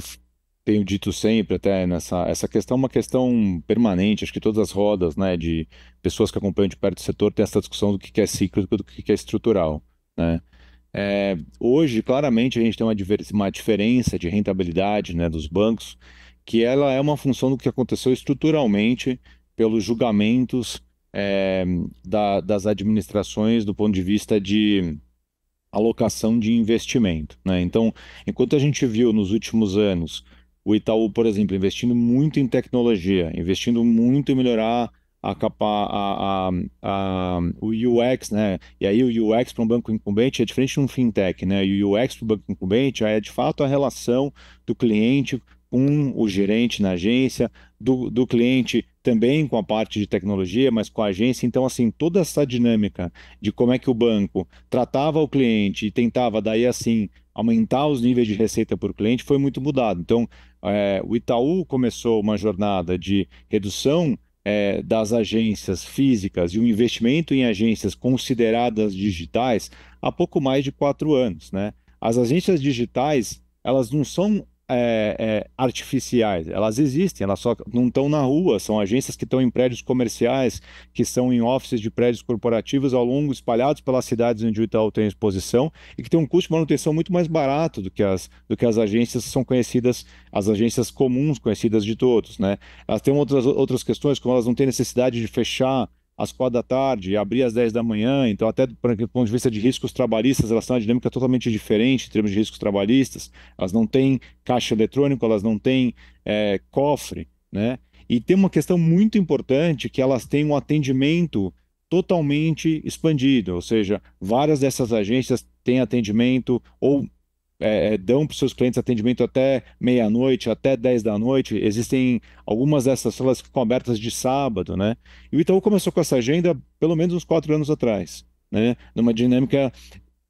tenho dito sempre até nessa essa questão, é uma questão permanente, acho que todas as rodas, né, de pessoas que acompanham de perto o setor tem essa discussão do que é cíclico e do que é estrutural, né? É, hoje, claramente, a gente tem uma, uma diferença de rentabilidade né, dos bancos, que ela é uma função do que aconteceu estruturalmente pelos julgamentos é, da, das administrações do ponto de vista de alocação de investimento. Né? Então, enquanto a gente viu nos últimos anos o Itaú, por exemplo, investindo muito em tecnologia, investindo muito em melhorar a capa, a, a, a, o UX, né? E aí o UX para um banco incumbente é diferente de um fintech, né? E o UX para o banco incumbente é de fato a relação do cliente com o gerente na agência, do, do cliente também com a parte de tecnologia, mas com a agência. Então, assim, toda essa dinâmica de como é que o banco tratava o cliente e tentava, daí assim, aumentar os níveis de receita por cliente foi muito mudado. Então, é, o Itaú começou uma jornada de redução é, das agências físicas e um investimento em agências consideradas digitais há pouco mais de quatro anos. Né? As agências digitais elas não são é, é, artificiais. Elas existem, elas só não estão na rua, são agências que estão em prédios comerciais, que são em offices de prédios corporativos ao longo, espalhados pelas cidades onde o Itaú tem exposição, e que tem um custo de manutenção muito mais barato do que as, do que as agências que são conhecidas, as agências comuns conhecidas de todos. Né? Elas têm outras, outras questões, como elas não têm necessidade de fechar às quatro da tarde, abrir às dez da manhã, então até do ponto de vista de riscos trabalhistas, elas têm uma dinâmica totalmente diferente em termos de riscos trabalhistas, elas não têm caixa eletrônico, elas não têm é, cofre, né? E tem uma questão muito importante que elas têm um atendimento totalmente expandido, ou seja, várias dessas agências têm atendimento ou é, é, dão para os seus clientes atendimento até meia-noite, até 10 da noite. Existem algumas dessas salas que ficam abertas de sábado, né? E o Itaú começou com essa agenda pelo menos uns quatro anos atrás, né? Numa dinâmica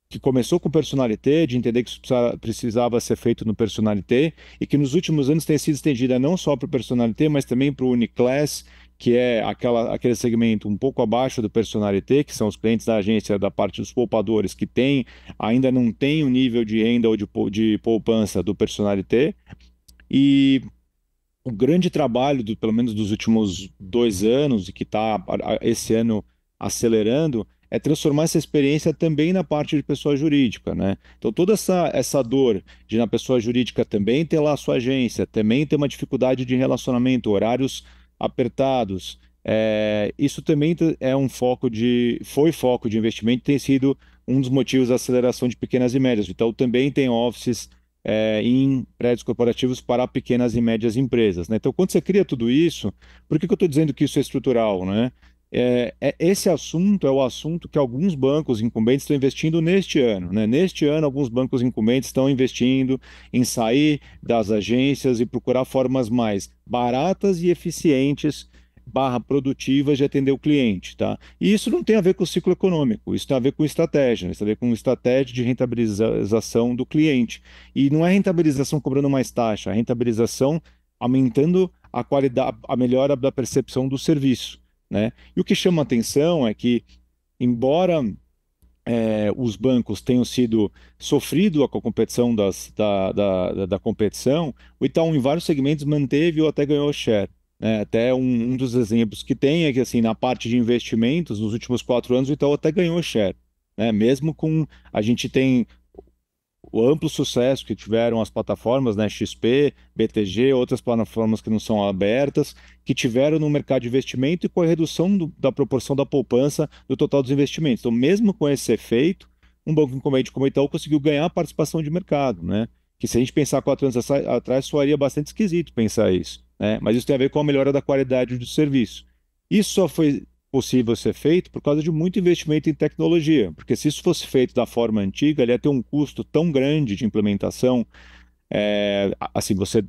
que começou com personalité, de entender que isso precisava ser feito no personalité, e que nos últimos anos tem sido estendida não só para o personalité, mas também para o Uniclass que é aquela, aquele segmento um pouco abaixo do personalité, que são os clientes da agência da parte dos poupadores que tem, ainda não tem o nível de renda ou de, de poupança do personalité. E o grande trabalho, do, pelo menos dos últimos dois anos, e que está esse ano acelerando, é transformar essa experiência também na parte de pessoa jurídica, né? Então toda essa, essa dor de na pessoa jurídica também ter lá a sua agência, também ter uma dificuldade de relacionamento, horários apertados. É, isso também é um foco de, foi foco de investimento, tem sido um dos motivos da aceleração de pequenas e médias. Então também tem offices é, em prédios corporativos para pequenas e médias empresas. Né? Então quando você cria tudo isso, por que, que eu estou dizendo que isso é estrutural? Né? é, é, esse assunto é o assunto que alguns bancos incumbentes estão investindo neste ano. Né? Neste ano, alguns bancos incumbentes estão investindo em sair das agências e procurar formas mais baratas e eficientes barra produtivas de atender o cliente, tá? E isso não tem a ver com o ciclo econômico, isso tem a ver com estratégia, né? isso tem a ver com estratégia de rentabilização do cliente. E não é rentabilização cobrando mais taxa, é rentabilização aumentando a qualidade, a melhora da percepção do serviço. Né? E o que chama atenção é que, embora é, os bancos tenham sido sofrido com a competição das, da, da, da, competição, o Itaú em vários segmentos manteve ou até ganhou share. Né? Até um, um, dos exemplos que tem é que assim, na parte de investimentos, nos últimos quatro anos, o Itaú até ganhou share. Né? Mesmo com a gente tem o amplo sucesso que tiveram as plataformas, né, XP, BTG, outras plataformas que não são abertas, que tiveram no mercado de investimento e com a redução do, da proporção da poupança do total dos investimentos. Então, mesmo com esse efeito, um banco incumbente como o Itaú conseguiu ganhar participação de mercado, né? Que se a gente pensar quatro anos atrás, soaria bastante esquisito pensar isso, né? Mas isso tem a ver com a melhora da qualidade do serviço. Isso só foi possível ser feito por causa de muito investimento em tecnologia, porque se isso fosse feito da forma antiga, ele ia ter um custo tão grande de implementação, é, assim, você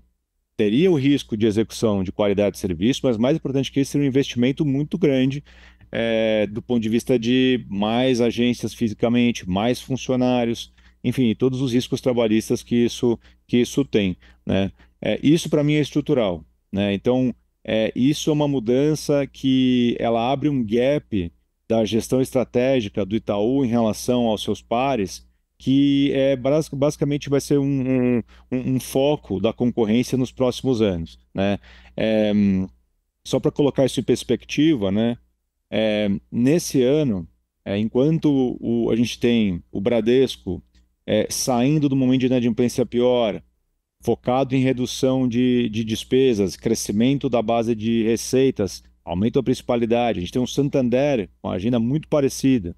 teria o risco de execução de qualidade de serviço, mas mais importante que isso, seria um investimento muito grande é, do ponto de vista de mais agências fisicamente, mais funcionários, enfim, todos os riscos trabalhistas que isso, que isso tem. Né? É, isso, para mim, é estrutural. Né? Então, é, isso é uma mudança que ela abre um gap da gestão estratégica do Itaú em relação aos seus pares, que é, basicamente vai ser um, um, um foco da concorrência nos próximos anos. Né? É, só para colocar isso em perspectiva, né? É, nesse ano, é, enquanto o, a gente tem o Bradesco é, saindo do momento de inadimplência pior, focado em redução de, de despesas, crescimento da base de receitas, aumento da principalidade. A gente tem um Santander com uma agenda muito parecida.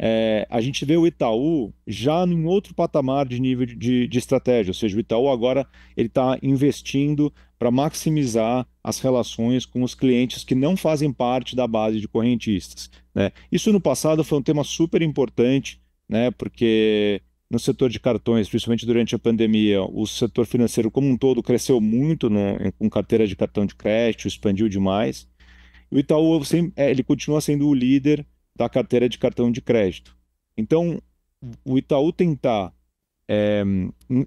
É, a gente vê o Itaú já em outro patamar de nível de, de estratégia, ou seja, o Itaú agora ele está investindo para maximizar as relações com os clientes que não fazem parte da base de correntistas. Né? Isso no passado foi um tema super importante, né? porque no setor de cartões, principalmente durante a pandemia, o setor financeiro como um todo cresceu muito no, né, com carteira de cartão de crédito, expandiu demais. O Itaú é, ele continua sendo o líder da carteira de cartão de crédito. Então, o Itaú tentar, é,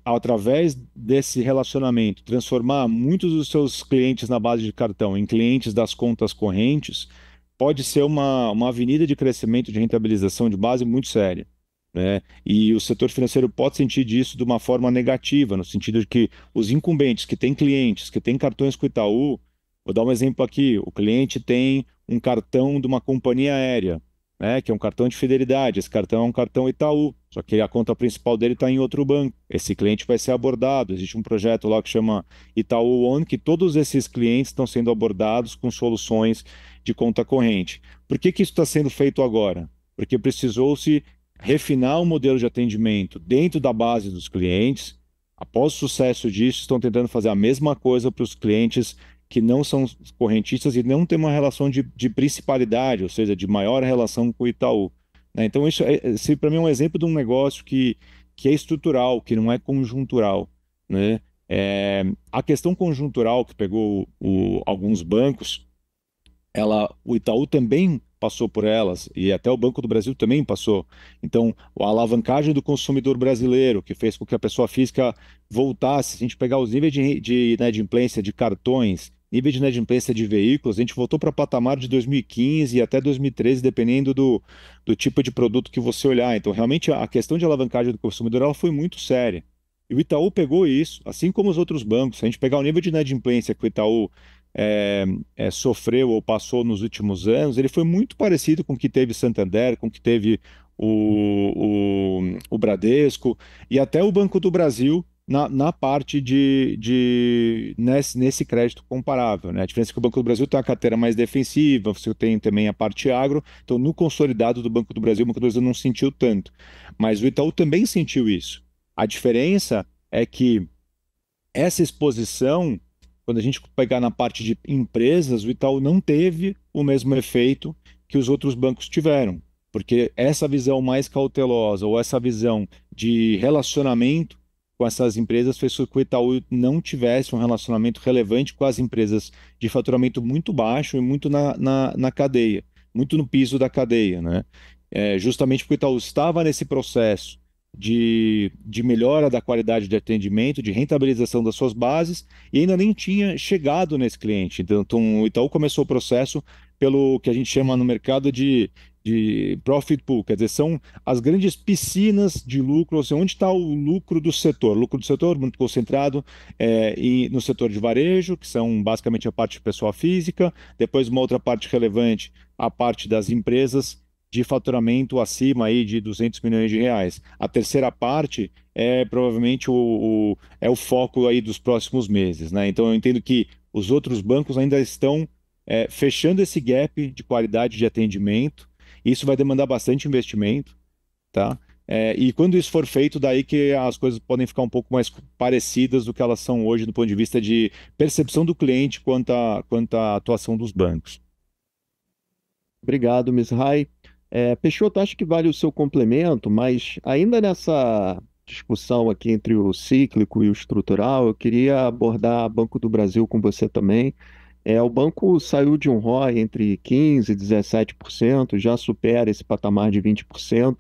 através desse relacionamento, transformar muitos dos seus clientes na base de cartão em clientes das contas correntes, pode ser uma, uma avenida de crescimento, de rentabilização de base muito séria. Né? E o setor financeiro pode sentir disso de uma forma negativa, no sentido de que os incumbentes que têm clientes, que têm cartões com o Itaú, vou dar um exemplo aqui: o cliente tem um cartão de uma companhia aérea, né? que é um cartão de fidelidade, esse cartão é um cartão Itaú, só que a conta principal dele está em outro banco. Esse cliente vai ser abordado. Existe um projeto lá que chama Itaú One, que todos esses clientes estão sendo abordados com soluções de conta corrente. Por que, que isso está sendo feito agora? Porque precisou-se refinar o um modelo de atendimento dentro da base dos clientes. Após o sucesso disso, estão tentando fazer a mesma coisa para os clientes que não são correntistas e não têm uma relação de, de principalidade, ou seja, de maior relação com o Itaú. Né? Então, isso é, é para mim é um exemplo de um negócio que, que é estrutural, que não é conjuntural. Né? É, a questão conjuntural que pegou o, alguns bancos ela, o Itaú também passou por elas e até o Banco do Brasil também passou. Então, a alavancagem do consumidor brasileiro, que fez com que a pessoa física voltasse, se a gente pegar os níveis de, de né, inadimplência de cartões, nível de inadimplência de veículos, a gente voltou para o patamar de 2015 e até 2013, dependendo do, do tipo de produto que você olhar. Então, realmente, a questão de alavancagem do consumidor ela foi muito séria. E o Itaú pegou isso, assim como os outros bancos. Se a gente pegar o nível de inadimplência que o Itaú é, é, sofreu ou passou nos últimos anos, ele foi muito parecido com o que teve Santander, com o que teve o, o, o Bradesco e até o Banco do Brasil na, na parte de, de nesse, nesse, crédito comparável. Né? A diferença é que o Banco do Brasil tem uma carteira mais defensiva, você tem também a parte agro, então no consolidado do Banco do Brasil, o Banco do Brasil não sentiu tanto, mas o Itaú também sentiu isso. A diferença é que essa exposição quando a gente pegar na parte de empresas, o Itaú não teve o mesmo efeito que os outros bancos tiveram, porque essa visão mais cautelosa ou essa visão de relacionamento com essas empresas fez com que o Itaú não tivesse um relacionamento relevante com as empresas de faturamento muito baixo e muito na, na, na cadeia, muito no piso da cadeia, né? É, justamente porque o Itaú estava nesse processo de, de melhora da qualidade de atendimento, de rentabilização das suas bases, e ainda nem tinha chegado nesse cliente. Então, então, o Itaú começou o processo pelo que a gente chama no mercado de, de profit pool, quer dizer, são as grandes piscinas de lucro, ou seja, onde está o lucro do setor. O lucro do setor muito concentrado é, e no setor de varejo, que são basicamente a parte pessoal física, depois uma outra parte relevante, a parte das empresas de faturamento acima aí de 200 milhões de reais. A terceira parte é provavelmente o, o, é o foco aí dos próximos meses, né? Então eu entendo que os outros bancos ainda estão é, fechando esse gap de qualidade de atendimento. Isso vai demandar bastante investimento, tá? É, e quando isso for feito, daí que as coisas podem ficar um pouco mais parecidas do que elas são hoje, do ponto de vista de percepção do cliente quanto à, quanto atuação dos bancos. Obrigado, Miss Rai. É, Peixoto, acho que vale o seu complemento, mas ainda nessa discussão aqui entre o cíclico e o estrutural, eu queria abordar Banco do Brasil com você também. É, o banco saiu de um ROI entre 15% e 17%, já supera esse patamar de 20%.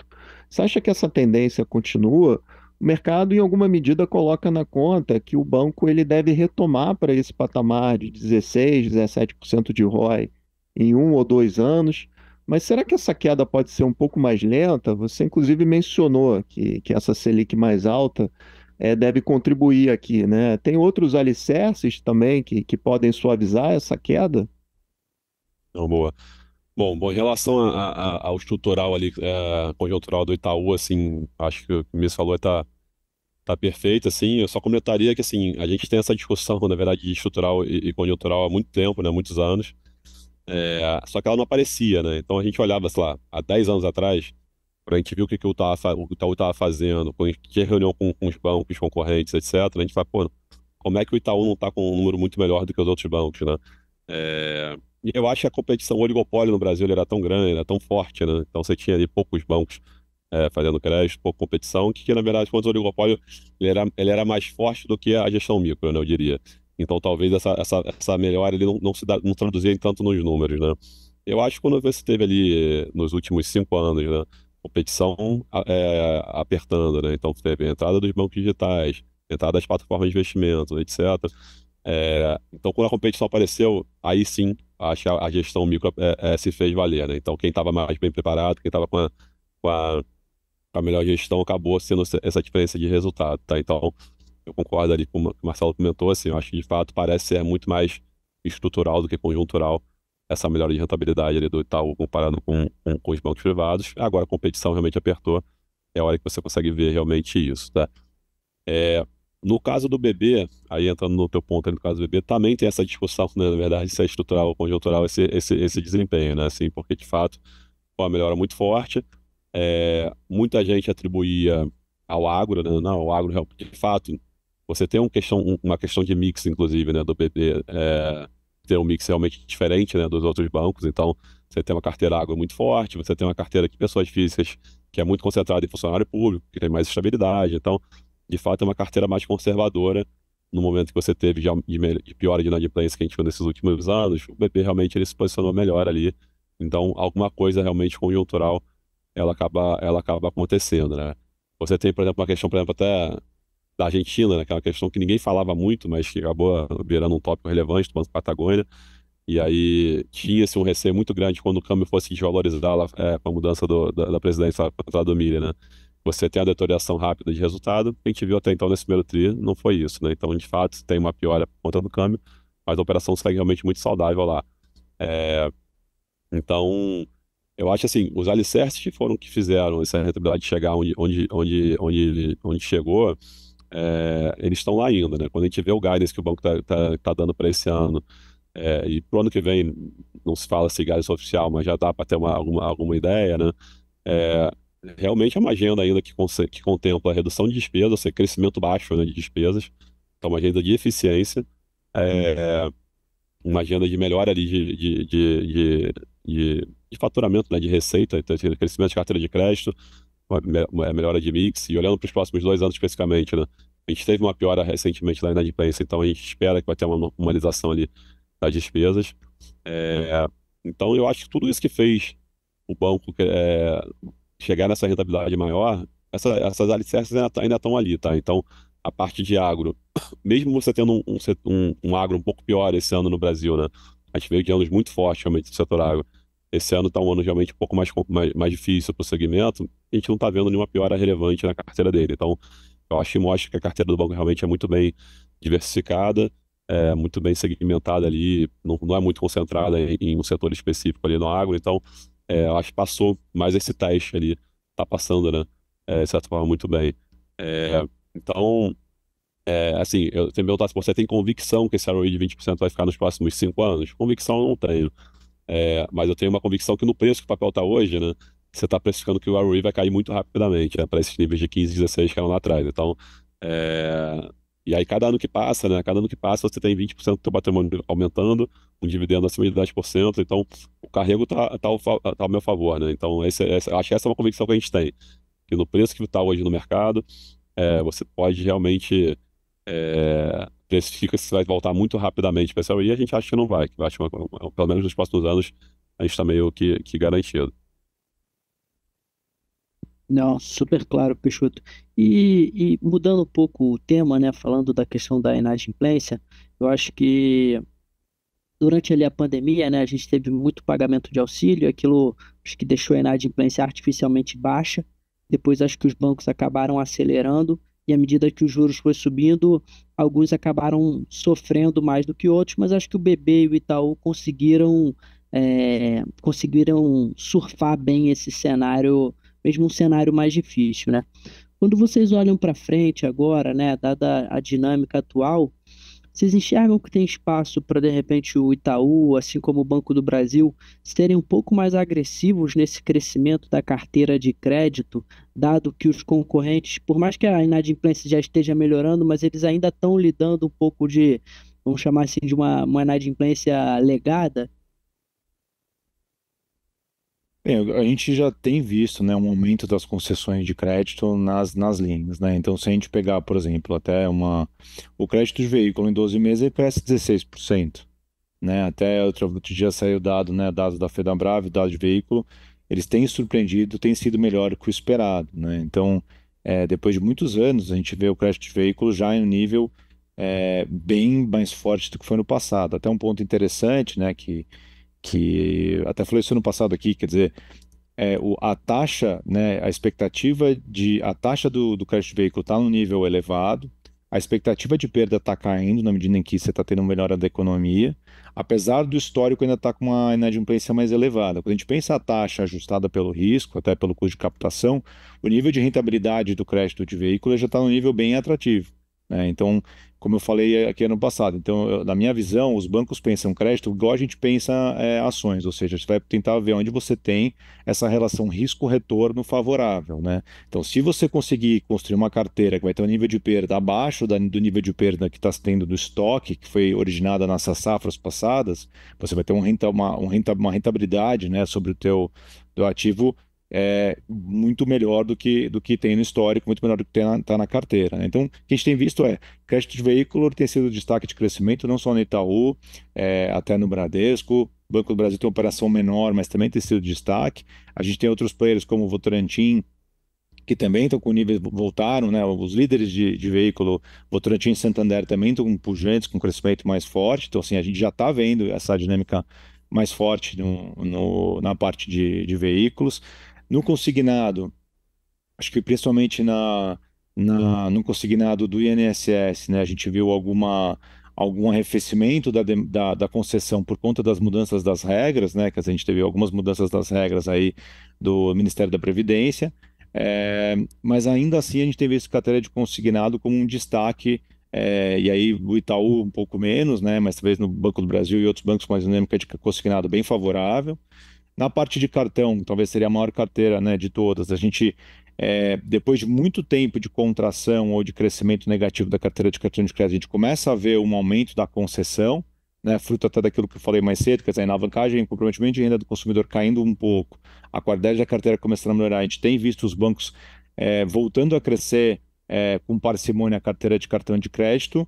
Você acha que essa tendência continua? O mercado, em alguma medida, coloca na conta que o banco ele deve retomar para esse patamar de 16%, 17% de ROI em um ou dois anos. Mas será que essa queda pode ser um pouco mais lenta? Você, inclusive, mencionou que, que essa Selic mais alta é, deve contribuir aqui, né? Tem outros alicerces também que, que podem suavizar essa queda? Não, boa. Bom, bom, em relação a, a, ao estrutural ali, é, conjuntural do Itaú, assim, acho que o que o Miss falou está tá perfeito, assim, eu só comentaria que, assim, a gente tem essa discussão, na verdade, de estrutural e, e conjuntural há muito tempo, né, muitos anos, é, só que ela não aparecia, né? Então a gente olhava, sei lá, há 10 anos atrás, para a gente ver o que, que o Itaú estava fazendo, tinha reunião com, com, os bancos concorrentes, etc. A gente fala, pô, como é que o Itaú não está com um número muito melhor do que os outros bancos, né? É, eu acho que a competição, o oligopólio no Brasil era tão grande, era tão forte, né? Então você tinha ali poucos bancos é, fazendo crédito, pouca competição, que, que na verdade, quando o oligopólio ele era, ele era mais forte do que a gestão micro, né, eu diria. Então talvez essa, essa, essa melhora ele não, não se dá, não traduzia tanto nos números, né? Eu acho que quando você teve ali eh, nos últimos cinco anos, né, competição é, apertando, né? Então teve a entrada dos bancos digitais, entrada das plataformas de investimento, etc. É, então quando a competição apareceu, aí sim acho que a, a gestão micro é, é se fez valer, né? Então quem estava mais bem preparado, quem estava com a, com a a melhor gestão acabou sendo essa diferença de resultado, tá? Então, eu concordo ali com o que o Marcelo comentou, assim, eu acho que de fato parece ser muito mais estrutural do que conjuntural essa melhora de rentabilidade ali do Itaú comparado com, com, com os bancos privados. Agora a competição realmente apertou, é a hora que você consegue ver realmente isso, tá? É, no caso do BB, aí entrando no teu ponto aí no caso do BB, também tem essa discussão, né, na verdade, se é estrutural ou conjuntural esse, esse, esse desempenho, né? Assim, porque de fato foi uma melhora muito forte, é, muita gente atribuía ao agro, né? Não, o agro de fato você tem um questão, uma questão de mix, inclusive, né, do BB, é, ter um mix realmente diferente né, dos outros bancos. Então, você tem uma carteira água muito forte, você tem uma carteira de pessoas físicas que é muito concentrada em funcionário público, que tem mais estabilidade. Então, de fato, é uma carteira mais conservadora no momento que você teve de, de piora de inadimplência que a gente viu nesses últimos anos. O BP realmente ele se posicionou melhor ali. Então, alguma coisa realmente conjuntural ela acaba, ela acaba acontecendo, né? Você tem, por exemplo, uma questão, por exemplo, até da Argentina, né, que é uma questão que ninguém falava muito, mas que acabou ah, virando um tópico relevante do Banco Patagônia. E aí tinha-se um receio muito grande quando o câmbio fosse desvalorizar lá, é, com a mudança do, da, da, presidência lá do Miriam, né? Você tem a deterioração rápida de resultado, a gente viu até então nesse primeiro tri, não foi isso, né? Então, de fato, tem uma piora por conta do câmbio, mas a operação segue realmente muito saudável lá. É, então, eu acho assim, os alicerces que foram que fizeram essa rentabilidade chegar onde, onde, onde, onde, onde chegou, é, eles estão lá ainda, né? Quando a gente vê o guidance que o banco está tá, tá dando para esse ano, é, e para o ano que vem, não se fala se guidance oficial, mas já dá para ter uma, alguma, alguma ideia, né? É, realmente é uma agenda ainda que, que contempla redução de despesas, ou seja, crescimento baixo né, de despesas, então uma agenda de eficiência, é, uma agenda de melhora ali de, de, de, de, de faturamento, né, de receita, então, crescimento de carteira de crédito, melhora de mix, e olhando para os próximos dois anos especificamente, né? A gente teve uma piora recentemente na inadimplência, então a gente espera que vai ter uma normalização ali das despesas. É, então eu acho que tudo isso que fez o banco é, chegar nessa rentabilidade maior, essa, essas alicerces ainda estão tá, ali, tá? Então a parte de agro, mesmo você tendo um, um, um, agro um pouco pior esse ano no Brasil, né? A gente veio de anos muito fortes realmente do setor agro. Esse ano está um ano realmente um pouco mais, mais, mais difícil para o segmento, a gente não está vendo nenhuma piora relevante na carteira dele. Então, eu acho que mostra que a carteira do banco realmente é muito bem diversificada, é muito bem segmentada ali, não, não é muito concentrada em, em, um setor específico ali no agro. Então, é, eu acho que passou mais esse teste ali, está passando, né? É, de certa forma, muito bem. É, então, é, assim, eu tenho perguntado se você tem convicção que esse ROI de 20% vai ficar nos próximos cinco anos. Convicção eu não tenho. É, mas eu tenho uma convicção que no preço que o papel está hoje, né? você está precificando que o ROI vai cair muito rapidamente, né, para esses níveis de 15, 16 que eram lá atrás. Então, é... e aí cada ano que passa, né, cada ano que passa você tem 20% do seu patrimônio aumentando, um dividendo acima de 10%, então o carrego está tá ao, tá ao meu favor, né, então esse, esse, acho que essa é uma convicção que a gente tem, que no preço que está hoje no mercado, é, você pode realmente é, precifica se vai voltar muito rapidamente para esse e a gente acha que não vai, que vai, é é pelo menos nos próximos anos a gente está meio que, que garantido. Não, super claro, Peixoto. E, e, mudando um pouco o tema, né, falando da questão da inadimplência, eu acho que durante ali a pandemia, né, a gente teve muito pagamento de auxílio, aquilo acho que deixou a inadimplência artificialmente baixa. Depois acho que os bancos acabaram acelerando e à medida que os juros foi subindo, alguns acabaram sofrendo mais do que outros, mas acho que o BB e o Itaú conseguiram é, conseguiram surfar bem esse cenário mesmo um cenário mais difícil, né? Quando vocês olham para frente agora, né, dada a dinâmica atual, vocês enxergam que tem espaço para, de repente, o Itaú, assim como o Banco do Brasil, serem um pouco mais agressivos nesse crescimento da carteira de crédito, dado que os concorrentes, por mais que a inadimplência já esteja melhorando, mas eles ainda estão lidando um pouco de, vamos chamar assim, de uma, uma inadimplência legada, Bem, a gente já tem visto, né, um aumento das concessões de crédito nas, nas linhas, né? Então, se a gente pegar, por exemplo, até uma o crédito de veículo em 12 meses ele cresce 16%, né? Até outro dia saiu dado, né, dados da Fedabrave, dados de veículo, eles têm surpreendido, têm sido melhor que o esperado, né? Então, é, depois de muitos anos, a gente vê o crédito de veículo já em um nível é, bem mais forte do que foi no passado. Até um ponto interessante, né, que que até falei isso no passado aqui, quer dizer, é, o, a taxa, né, a expectativa de a taxa do, do crédito de veículo está num nível elevado, a expectativa de perda está caindo na medida em que você está tendo melhora da economia, apesar do histórico ainda estar tá com uma inadimplência né, mais elevada. Quando a gente pensa a taxa ajustada pelo risco, até pelo custo de captação, o nível de rentabilidade do crédito de veículo já está num nível bem atrativo. Né? Então, como eu falei aqui ano passado, então, eu, na minha visão, os bancos pensam crédito igual a gente pensa é, ações, ou seja, você vai tentar ver onde você tem essa relação risco-retorno favorável. Né? Então, se você conseguir construir uma carteira que vai ter um nível de perda abaixo da, do nível de perda que está tendo do estoque, que foi originada nessas safras passadas, você vai ter um renta, uma, um renta, uma rentabilidade né, sobre o teu do ativo é, muito melhor do que, do que tem no histórico, muito melhor do que está na, tá na, carteira. Né? Então, o que a gente tem visto é, crédito de veículo tem sido destaque de crescimento, não só no Itaú, é, até no Bradesco, Banco do Brasil tem uma operação menor, mas também tem sido destaque. A gente tem outros players como o Votorantim, que também estão com níveis, voltaram, né? Os líderes de, de veículo, Votorantim e Santander também estão pujantes, com crescimento mais forte. Então, assim, a gente já está vendo essa dinâmica mais forte no, no, na parte de, de veículos. No consignado, acho que principalmente na, na, no consignado do INSS, né, a gente viu alguma, algum arrefecimento da, da, da, concessão por conta das mudanças das regras, né, que a gente teve algumas mudanças das regras aí do Ministério da Previdência, é, mas ainda assim a gente teve esse catégoria de consignado como um destaque é, e aí o Itaú um pouco menos, né? Mas talvez no Banco do Brasil e outros bancos mais dinâmica é de consignado bem favorável. Na parte de cartão, talvez seria a maior carteira né, de todas. A gente, é, depois de muito tempo de contração ou de crescimento negativo da carteira de cartão de crédito, a gente começa a ver um aumento da concessão, né, fruto até daquilo que eu falei mais cedo, quer dizer, na alavancagem, comprometimento de renda do consumidor caindo um pouco, a qualidade da carteira começando a melhorar. A gente tem visto os bancos é, voltando a crescer é, com parcimônia a carteira de cartão de crédito,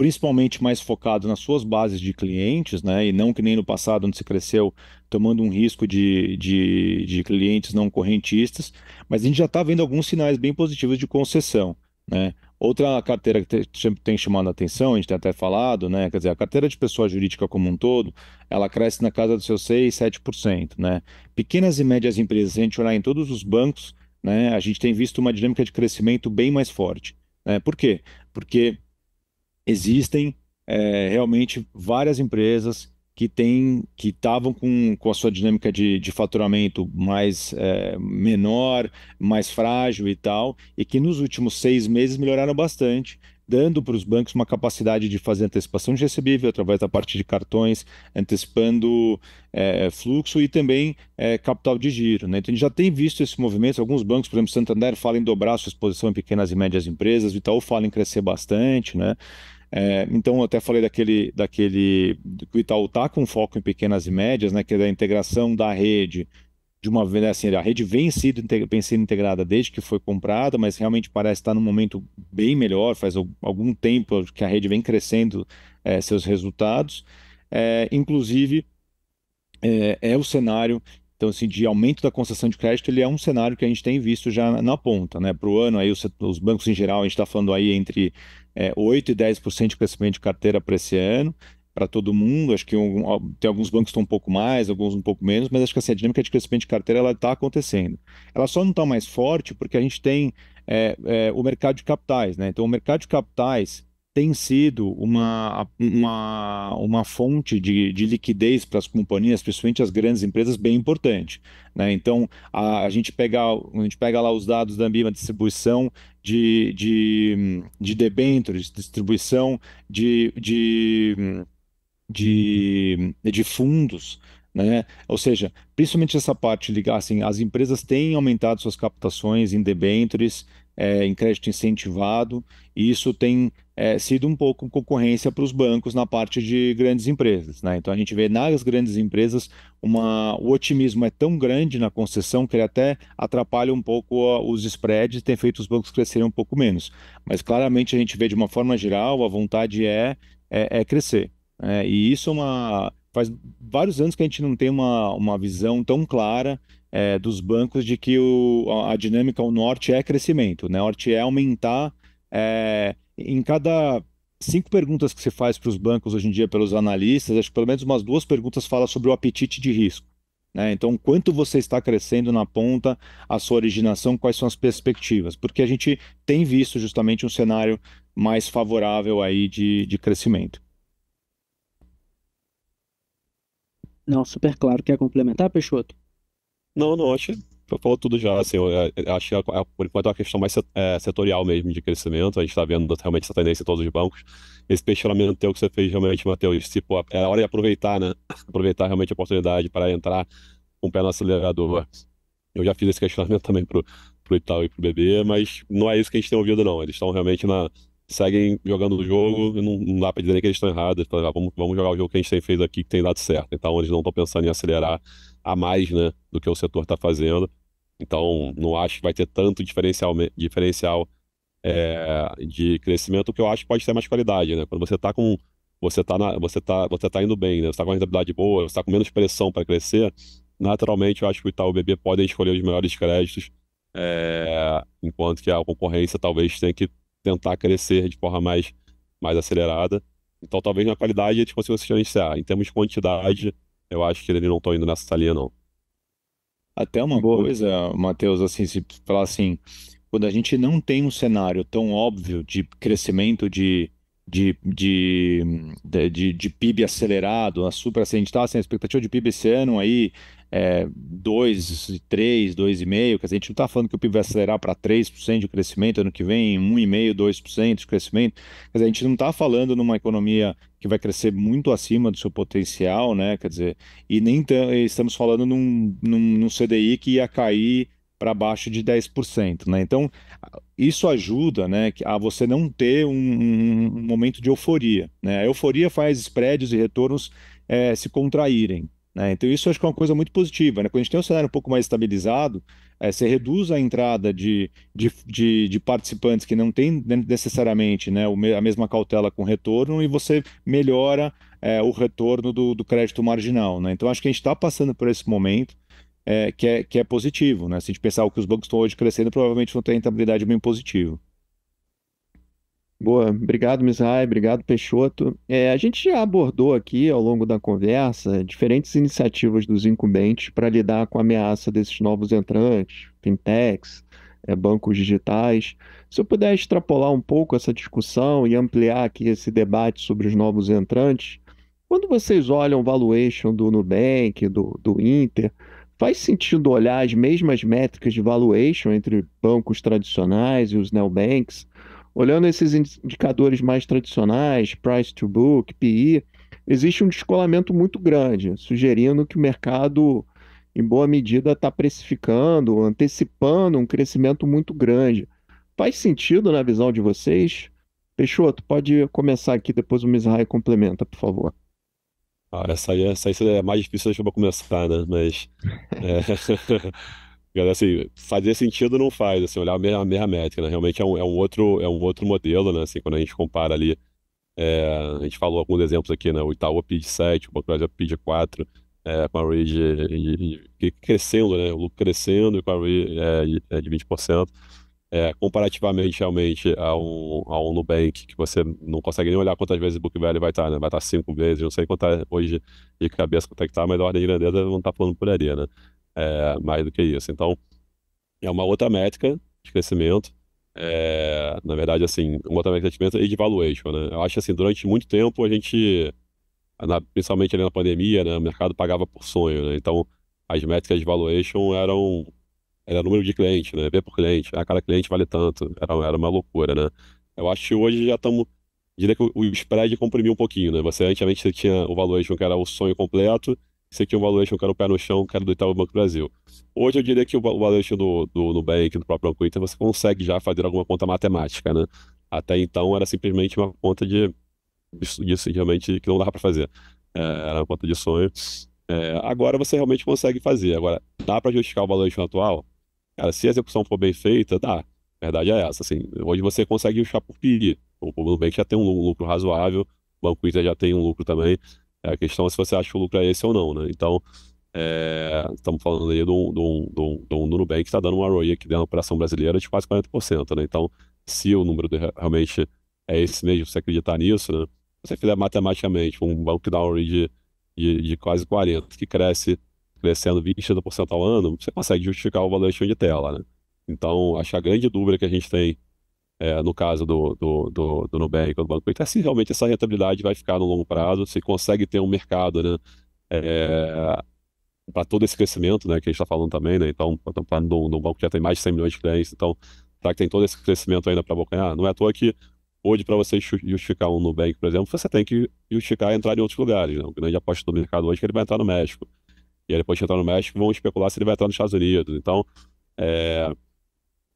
principalmente mais focado nas suas bases de clientes, né? E não que nem no passado, onde se cresceu tomando um risco de, de, de clientes não correntistas, mas a gente já está vendo alguns sinais bem positivos de concessão, né? Outra carteira que sempre tem chamado a atenção, a gente tem até falado, né? Quer dizer, a carteira de pessoa jurídica como um todo, ela cresce na casa dos seus 6, 7%, né? Pequenas e médias empresas, se a gente olhar em todos os bancos, né? A gente tem visto uma dinâmica de crescimento bem mais forte. Né? Por quê? Porque existem é, realmente várias empresas que têm, que estavam com, com a sua dinâmica de, de faturamento mais é, menor, mais frágil e tal, e que nos últimos seis meses melhoraram bastante, dando para os bancos uma capacidade de fazer antecipação de recebível através da parte de cartões, antecipando é, fluxo e também é, capital de giro. Né? Então, a gente já tem visto esse movimento. Alguns bancos, por exemplo, Santander, falam em dobrar sua exposição em pequenas e médias empresas, o Itaú fala em crescer bastante. Né? É, então, eu até falei daquele, daquele que o Itaú está com foco em pequenas e médias, né, que é da integração da rede. De uma vez, né, assim, a rede vem sendo, vem sendo integrada desde que foi comprada, mas realmente parece estar tá num momento bem melhor. Faz algum tempo que a rede vem crescendo é, seus resultados. É, inclusive, é, é, o cenário então, assim, de aumento da concessão de crédito, ele é um cenário que a gente tem visto já na ponta. Né? Para o ano, aí, os, os bancos em geral, a gente está falando aí entre é, 8% e 10% de crescimento de carteira para esse ano, para todo mundo. Acho que um, tem alguns bancos que estão um pouco mais, alguns um pouco menos, mas acho que assim, a dinâmica de crescimento de carteira está acontecendo. Ela só não está mais forte porque a gente tem é, é, o mercado de capitais. Né? Então, o mercado de capitais tem sido uma, uma, uma fonte de, de liquidez para as companhias, principalmente as grandes empresas, bem importante. Né? Então, a, a, gente pega, a gente pega lá os dados da Ambima Distribuição de, de, de debêntures, distribuição de, de, de, de fundos, né? Ou seja, principalmente essa parte ligar assim, as empresas têm aumentado suas captações em debêntures, é, em crédito incentivado, e isso tem é, sido um pouco concorrência para os bancos na parte de grandes empresas. Né? Então a gente vê nas grandes empresas uma, o otimismo é tão grande na concessão que ele até atrapalha um pouco os spreads, tem feito os bancos crescerem um pouco menos. Mas claramente a gente vê de uma forma geral, a vontade é, é, é crescer. Né? e isso é uma, faz vários anos que a gente não tem uma, uma visão tão clara é, dos bancos de que o, a dinâmica ao norte é crescimento, né? O norte é aumentar é, em cada cinco perguntas que se faz para os bancos hoje em dia pelos analistas, acho que pelo menos umas duas perguntas falam sobre o apetite de risco. Né? Então, quanto você está crescendo na ponta, a sua originação, quais são as perspectivas? Porque a gente tem visto justamente um cenário mais favorável aí de, de crescimento. Não, super claro. Quer complementar, Peixoto? Não, não, acho que falou tudo já, assim, é, é, acho que é, por enquanto é uma questão mais setorial mesmo de crescimento, a gente está vendo realmente essa tendência em todos os bancos. Esse questionamento teu que você fez realmente, Matheus, tipo, é a hora de aproveitar, né? Aproveitar realmente a oportunidade para entrar com o pé no acelerador. Eu já fiz esse questionamento também pro, pro Itaú e pro BB, mas não é isso que a gente tem ouvido, não. Eles estão realmente na. seguem jogando o jogo, e não, não dá para dizer nem que eles estão errados. Ah, vamos, vamos jogar o jogo que a gente tem feito aqui, que tem dado certo. Então eles não estão pensando em acelerar a mais né, do que o setor está fazendo. Então, não acho que vai ter tanto diferencial, diferencial é, de crescimento, o que eu acho que pode ter mais qualidade. Né? Quando você está com. Você está você tá, você tá indo bem, né? Você está com uma rentabilidade boa, você está com menos pressão para crescer. Naturalmente, eu acho que o Itaú BB podem escolher os melhores créditos, é, enquanto que a concorrência talvez tenha que tentar crescer de forma mais, mais acelerada. Então, talvez na qualidade a gente consiga se diferenciar. Em termos de quantidade, eu acho que ele não tá indo nessa linha, não. Até uma Boa. coisa, Matheus, assim, se falar assim, quando a gente não tem um cenário tão óbvio de crescimento de, de, de, de, de PIB acelerado, a super, assim, a gente está sem assim, expectativa de PIB esse ano aí é, 2, 3, 2,5%. Quer dizer, a gente não está falando que o PIB vai acelerar para 3% de crescimento ano que vem, 1,5%, 2% de crescimento. Quer dizer, a gente não está falando numa economia que vai crescer muito acima do seu potencial, né? Quer dizer, e nem estamos falando num, num, num CDI que ia cair para baixo de 10%. Né? Então, isso ajuda né, a você não ter um, um, um momento de euforia. Né? A euforia faz spreads e retornos é, se contraírem. Né? Então, isso acho que é uma coisa muito positiva. Né? Quando a gente tem um cenário um pouco mais estabilizado, é, você reduz a entrada de, de, de, de participantes que não têm necessariamente né, a mesma cautela com retorno e você melhora é, o retorno do, do crédito marginal. Né? Então, acho que a gente está passando por esse momento. É, que, é, que é positivo, né? Se a gente pensar o que os bancos estão hoje crescendo, provavelmente vão ter rentabilidade bem positiva. Boa, obrigado, Mizrahi, obrigado, Peixoto. É, a gente já abordou aqui, ao longo da conversa, diferentes iniciativas dos incumbentes para lidar com a ameaça desses novos entrantes, fintechs, é, bancos digitais. Se eu puder extrapolar um pouco essa discussão e ampliar aqui esse debate sobre os novos entrantes, quando vocês olham o valuation do Nubank, do, do Inter, Faz sentido olhar as mesmas métricas de valuation entre bancos tradicionais e os neobanks? Olhando esses indicadores mais tradicionais, price to book, PI, existe um descolamento muito grande, sugerindo que o mercado, em boa medida, está precificando, antecipando um crescimento muito grande. Faz sentido na visão de vocês? Peixoto, pode começar aqui, depois o Mizrahi complementa, por favor. Ah, essa aí, é, essa aí é mais difícil para começar, né? Mas. É... Assim, fazer sentido não faz, assim, olhar a mesma, a mesma métrica, né? Realmente é um, é um, outro, é um outro modelo, né? Assim, quando a gente compara ali, é, a gente falou alguns exemplos aqui, né? O Itaú PID 7, o Banco Brasil PID 4, é, com a ROI crescendo, né? O lucro crescendo e com a ROI é, de 20%. É, é, comparativamente, realmente, a um, a um Nubank, que você não consegue nem olhar quantas vezes o book value vai estar, tá, né? Vai estar tá cinco vezes, não sei quantas hoje de cabeça quanto é que tá, mas a ordem de grandeza não tá falando por ali, né? é, mais do que isso. Então, é uma outra métrica de crescimento. É, na verdade, assim, uma outra métrica de crescimento e de valuation, né? Eu acho assim, durante muito tempo a gente, na, principalmente ali na pandemia, né, o mercado pagava por sonho, né? Então, as métricas de valuation eram era número de cliente, né? Ver por cliente, a ah, cada cliente vale tanto, era, era uma loucura, né? Eu acho que hoje já estamos diria que o spread comprimiu um pouquinho, né? Você antigamente você tinha o valuation que era o sonho completo, esse aqui é um valuation, que era o pé no chão, que era do Itaú Banco Brasil. Hoje eu diria que o valuation do, do Nubank, do próprio Banco Inter, você consegue já fazer alguma conta matemática, né? Até então era simplesmente uma conta de, de, realmente que não dava para fazer. É, era uma conta de sonho. É, agora você realmente consegue fazer. Agora, dá para justificar o valuation atual? Cara, se a execução for bem feita, dá. A verdade é essa, assim, hoje você consegue justificar por PIB. O Nubank já tem um lucro razoável, o Banco Inter já tem um lucro também. É a questão é se você acha que o lucro é esse ou não, né? Então, é, estamos falando aí de um, de um, de um, de um Nubank que está dando uma ROI aqui dentro da operação brasileira de quase 40%, né? Então, se o número realmente é esse mesmo, você acreditar nisso, né? Se você fizer matematicamente um banco que dá uma ROI de, de, de quase 40%, que cresce crescendo 20% ao ano, você consegue justificar o valor de tela, né? Então, acho que a grande dúvida que a gente tem é, no caso do, do, do, do Nubank ou do Banco Inter, é se realmente essa rentabilidade vai ficar no longo prazo, se consegue ter um mercado, né? É, para todo esse crescimento, né, que a gente está falando também, né, então, estamos falando de um banco que já tem mais de 100 milhões de clientes, então, será que tem todo esse crescimento ainda para abocanhar? Não é à toa que hoje, para você justificar um Nubank, por exemplo, você tem que justificar entrar em outros lugares, né, o grande aposta do mercado hoje é que ele vai entrar no México, e aí, depois de entrar no México, vão especular se ele vai entrar nos Estados Unidos, então, é,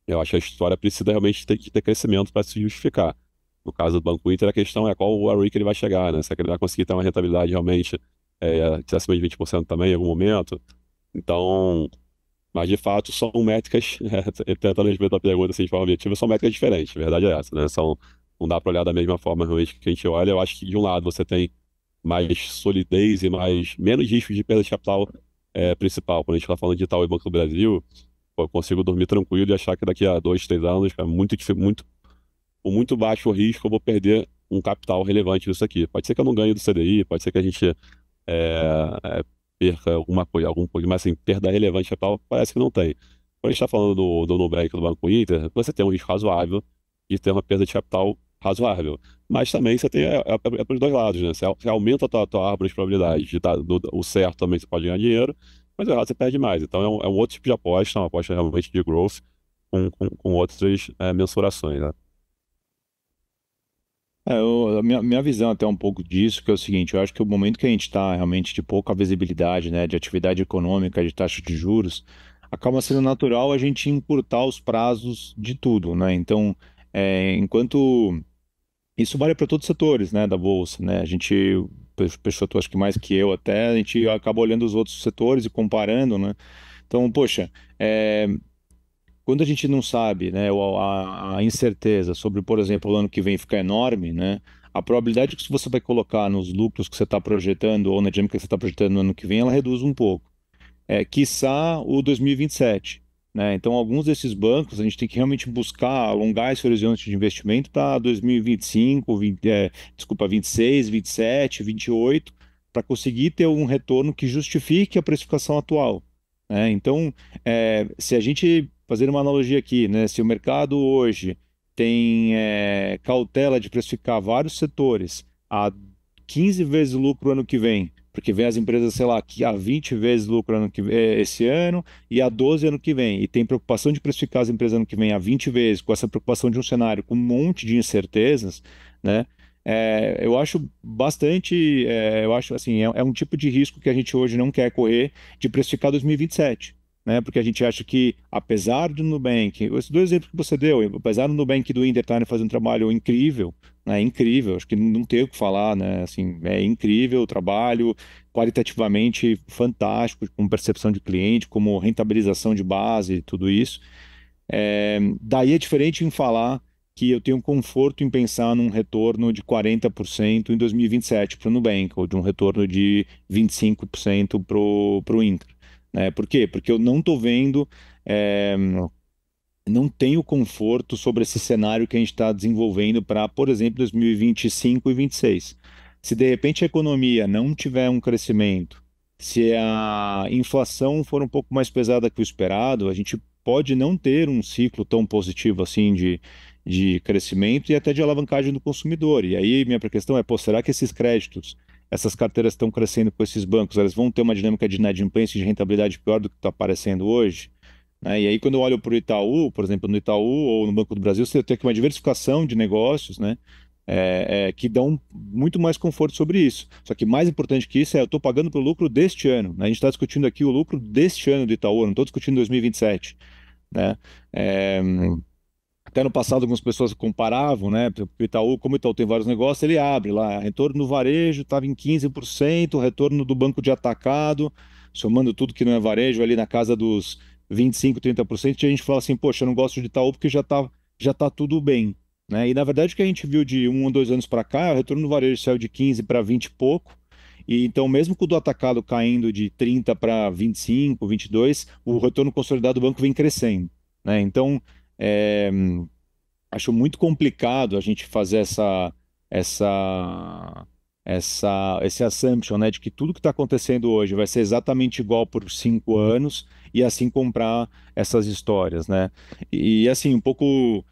eu acho que a história precisa realmente ter, ter crescimento para se justificar. No caso do Banco Inter, a questão é qual o ROI que ele vai chegar, né? Será que ele vai conseguir ter uma rentabilidade realmente é, de acima de 20% também em algum momento? Então, mas de fato são métricas, é, tentando responder a pergunta assim, de forma objetiva, são métricas diferentes, a verdade é essa, né? São, não dá para olhar da mesma forma realmente que a gente olha. Eu acho que de um lado você tem mais solidez e mais menos risco de perda de capital é, principal, quando a gente está falando de tal e Banco do Brasil, eu consigo dormir tranquilo e achar que daqui a dois, três anos, com muito, muito, muito baixo risco, eu vou perder um capital relevante nisso aqui. Pode ser que eu não ganhe do CDI, pode ser que a gente é, perca alguma coisa, algum pouco, mas assim, perda relevante capital parece que não tem. Quando a gente está falando do, do Nubank, do Banco Inter, você tem um risco razoável e tem uma perda de capital razoável. Mas também você tem é, é, é, é para os dois lados, né? Você, aumenta a tua, tua árvore de probabilidade. De, tá, do, o certo também você pode ganhar dinheiro mas errado é, você perde mais. Então é um, é um, outro tipo de aposta, uma aposta realmente de growth com, com, com outras é, mensurações, né? É, eu, a minha, minha visão até um pouco disso, que é o seguinte, eu acho que o momento que a gente está realmente de pouca visibilidade, né, de atividade econômica, de taxa de juros, acaba sendo natural a gente encurtar os prazos de tudo, né? Então, é, enquanto isso vale para todos os setores, né, da bolsa, né? A gente Peixoto, acho que mais que eu até, a gente acaba olhando os outros setores e comparando, né? Então, poxa, é, quando a gente não sabe, né, a, a, incerteza sobre, por exemplo, o ano que vem ficar enorme, né, a probabilidade que você vai colocar nos lucros que você está projetando ou na dinâmica que você está projetando no ano que vem, ela reduz um pouco. É, quiçá o 2027. Né? Então, alguns desses bancos a gente tem que realmente buscar alongar esse horizonte de investimento para 2025, 20, é, desculpa, 26, 27, 28, para conseguir ter um retorno que justifique a precificação atual. Né? Então, é, se a gente fazer uma analogia aqui, né? se o mercado hoje tem é, cautela de precificar vários setores a 15 vezes lucro ano que vem, porque vem as empresas, sei lá, que há 20 vezes lucro ano que, eh, esse ano e há 12 ano que vem, e tem preocupação de precificar as empresas ano que vem há 20 vezes, com essa preocupação de um cenário com um monte de incertezas, né? É, eu acho bastante, é, eu acho assim, é, é, um tipo de risco que a gente hoje não quer correr de precificar 2027 né? Porque a gente acha que, apesar do Nubank, esses dois exemplos que você deu, apesar do Nubank e do Inter estarem fazendo um trabalho incrível, né? Incrível, acho que não tem o que falar, né? Assim, é incrível o trabalho, qualitativamente fantástico, com percepção de cliente, como rentabilização de base, tudo isso. É, daí é diferente em falar que eu tenho conforto em pensar num retorno de 40% em 2027 para o Nubank, ou de um retorno de 25% para o Inter é Por quê? Porque eu não estou vendo. É, não tenho conforto sobre esse cenário que a gente está desenvolvendo para, por exemplo, 2025 e 2026. Se de repente a economia não tiver um crescimento, se a inflação for um pouco mais pesada que o esperado, a gente pode não ter um ciclo tão positivo assim de, de crescimento e até de alavancagem do consumidor. E aí minha questão é, pô, será que esses créditos essas carteiras estão crescendo com esses bancos, elas vão ter uma dinâmica de inadimplência e de rentabilidade pior do que está aparecendo hoje. Né? E aí, quando eu olho para o Itaú, por exemplo, no Itaú ou no Banco do Brasil, você tem aqui uma diversificação de negócios, né? É, é, que dão muito mais conforto sobre isso. Só que mais importante que isso é eu estou pagando pelo lucro deste ano. Né? A gente está discutindo aqui o lucro deste ano do Itaú, não estou discutindo 2027. Né? É, hum até no passado, algumas pessoas comparavam, né? O Itaú, como o Itaú tem vários negócios, ele abre lá. Retorno no varejo estava em 15%, retorno do banco de atacado, somando tudo que não é varejo, ali na casa dos 25%, 30%. E a gente fala assim, poxa, eu não gosto de Itaú porque já está já tá tudo bem. Né? E na verdade, o que a gente viu de um ou dois anos para cá, o retorno no varejo saiu de 15 para 20 e pouco. E então, mesmo com o do atacado caindo de 30 para 25, 22, o retorno consolidado do banco vem crescendo. Né? Então, é, acho muito complicado a gente fazer essa, essa, essa, esse assumption, né, de que tudo que está acontecendo hoje vai ser exatamente igual por cinco anos e assim comprar essas histórias, né? E assim, um pouco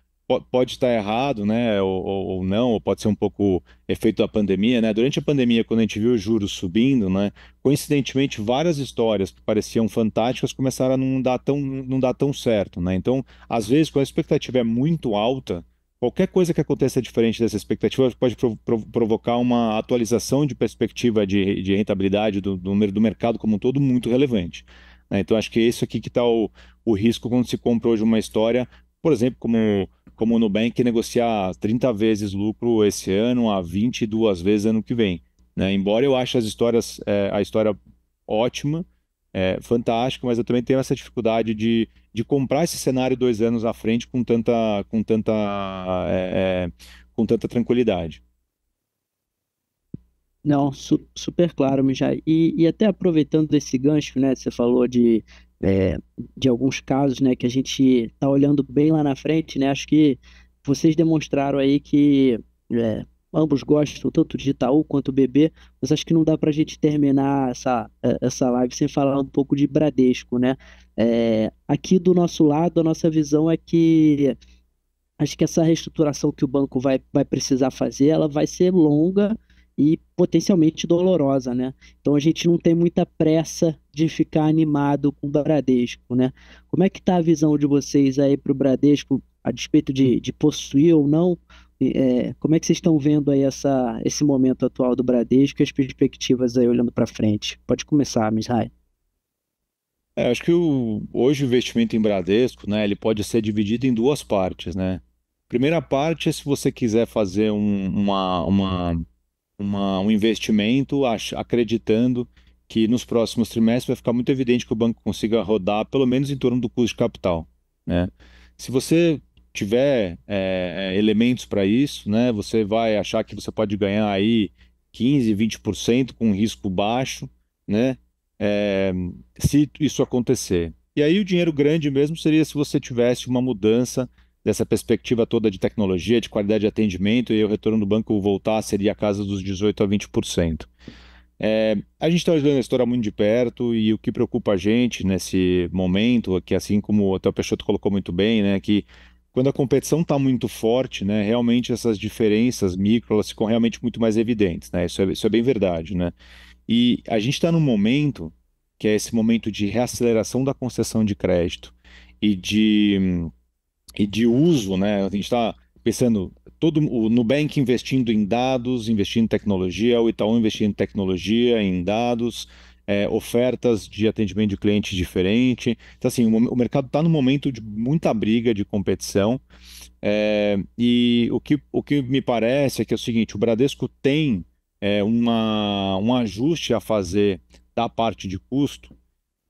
pode estar errado, né, ou, ou, não, ou pode ser um pouco efeito da pandemia, né? Durante a pandemia, quando a gente viu os juros subindo, né, coincidentemente várias histórias que pareciam fantásticas começaram a não dar tão, não dar tão certo, né? Então, às vezes, quando a expectativa é muito alta, qualquer coisa que aconteça diferente dessa expectativa pode prov provocar uma atualização de perspectiva de, de rentabilidade do, do, do mercado como um todo muito relevante. Né? Então, acho que é isso aqui que está o, o risco quando se compra hoje uma história por exemplo, como, como o Nubank negociar 30 vezes lucro esse ano a 22 vezes ano que vem. Né? Embora eu ache as histórias, é, a história ótima, é, fantástica, mas eu também tenho essa dificuldade de, de comprar esse cenário dois anos à frente com tanta, com tanta, é, é com tanta tranquilidade. Não, su super claro, Mijai. E, e até aproveitando desse gancho, né? Você falou de é, de alguns casos, né, que a gente está olhando bem lá na frente, né, acho que vocês demonstraram aí que é, ambos gostam tanto de Itaú quanto do BB, mas acho que não dá para a gente terminar essa, é, essa live sem falar um pouco de Bradesco, né? É, aqui do nosso lado, a nossa visão é que acho que essa reestruturação que o banco vai, vai precisar fazer, ela vai ser longa, e potencialmente dolorosa, né? Então a gente não tem muita pressa de ficar animado com o Bradesco, né? Como é que tá a visão de vocês aí para o Bradesco a despeito de, de possuir ou não? É, como é que vocês estão vendo aí essa, esse momento atual do Bradesco e as perspectivas aí olhando para frente? Pode começar, Misrael. É, acho que o, hoje o investimento em Bradesco, né, ele pode ser dividido em duas partes, né? Primeira parte é se você quiser fazer um, uma, uma uma, um investimento, ach, acreditando que nos próximos trimestres vai ficar muito evidente que o banco consiga rodar pelo menos em torno do custo de capital. Né? Se você tiver é, é elementos para isso, né, você vai achar que você pode ganhar aí 15, 20% com risco baixo, né, é, se isso acontecer. E aí o dinheiro grande mesmo seria se você tivesse uma mudança dessa perspectiva toda de tecnologia, de qualidade de atendimento, e o retorno do banco voltar seria a casa dos 18% a 20%. É, a gente está olhando a história muito de perto e o que preocupa a gente nesse momento, é que assim como até o Peixoto colocou muito bem, né, que quando a competição está muito forte, né, realmente essas diferenças micro elas ficam realmente muito mais evidentes, né? Isso é, isso é bem verdade, né? E a gente está num momento que é esse momento de reaceleração da concessão de crédito e de hum, e de uso, né? A gente está pensando todo o Nubank investindo em dados, investindo em tecnologia, o Itaú investindo em tecnologia, em dados, é, ofertas de atendimento de cliente diferente. Então, assim, o, o mercado está num momento de muita briga, de competição. É, e o que, o que me parece é que é o seguinte: o Bradesco tem é, uma, um ajuste a fazer da parte de custo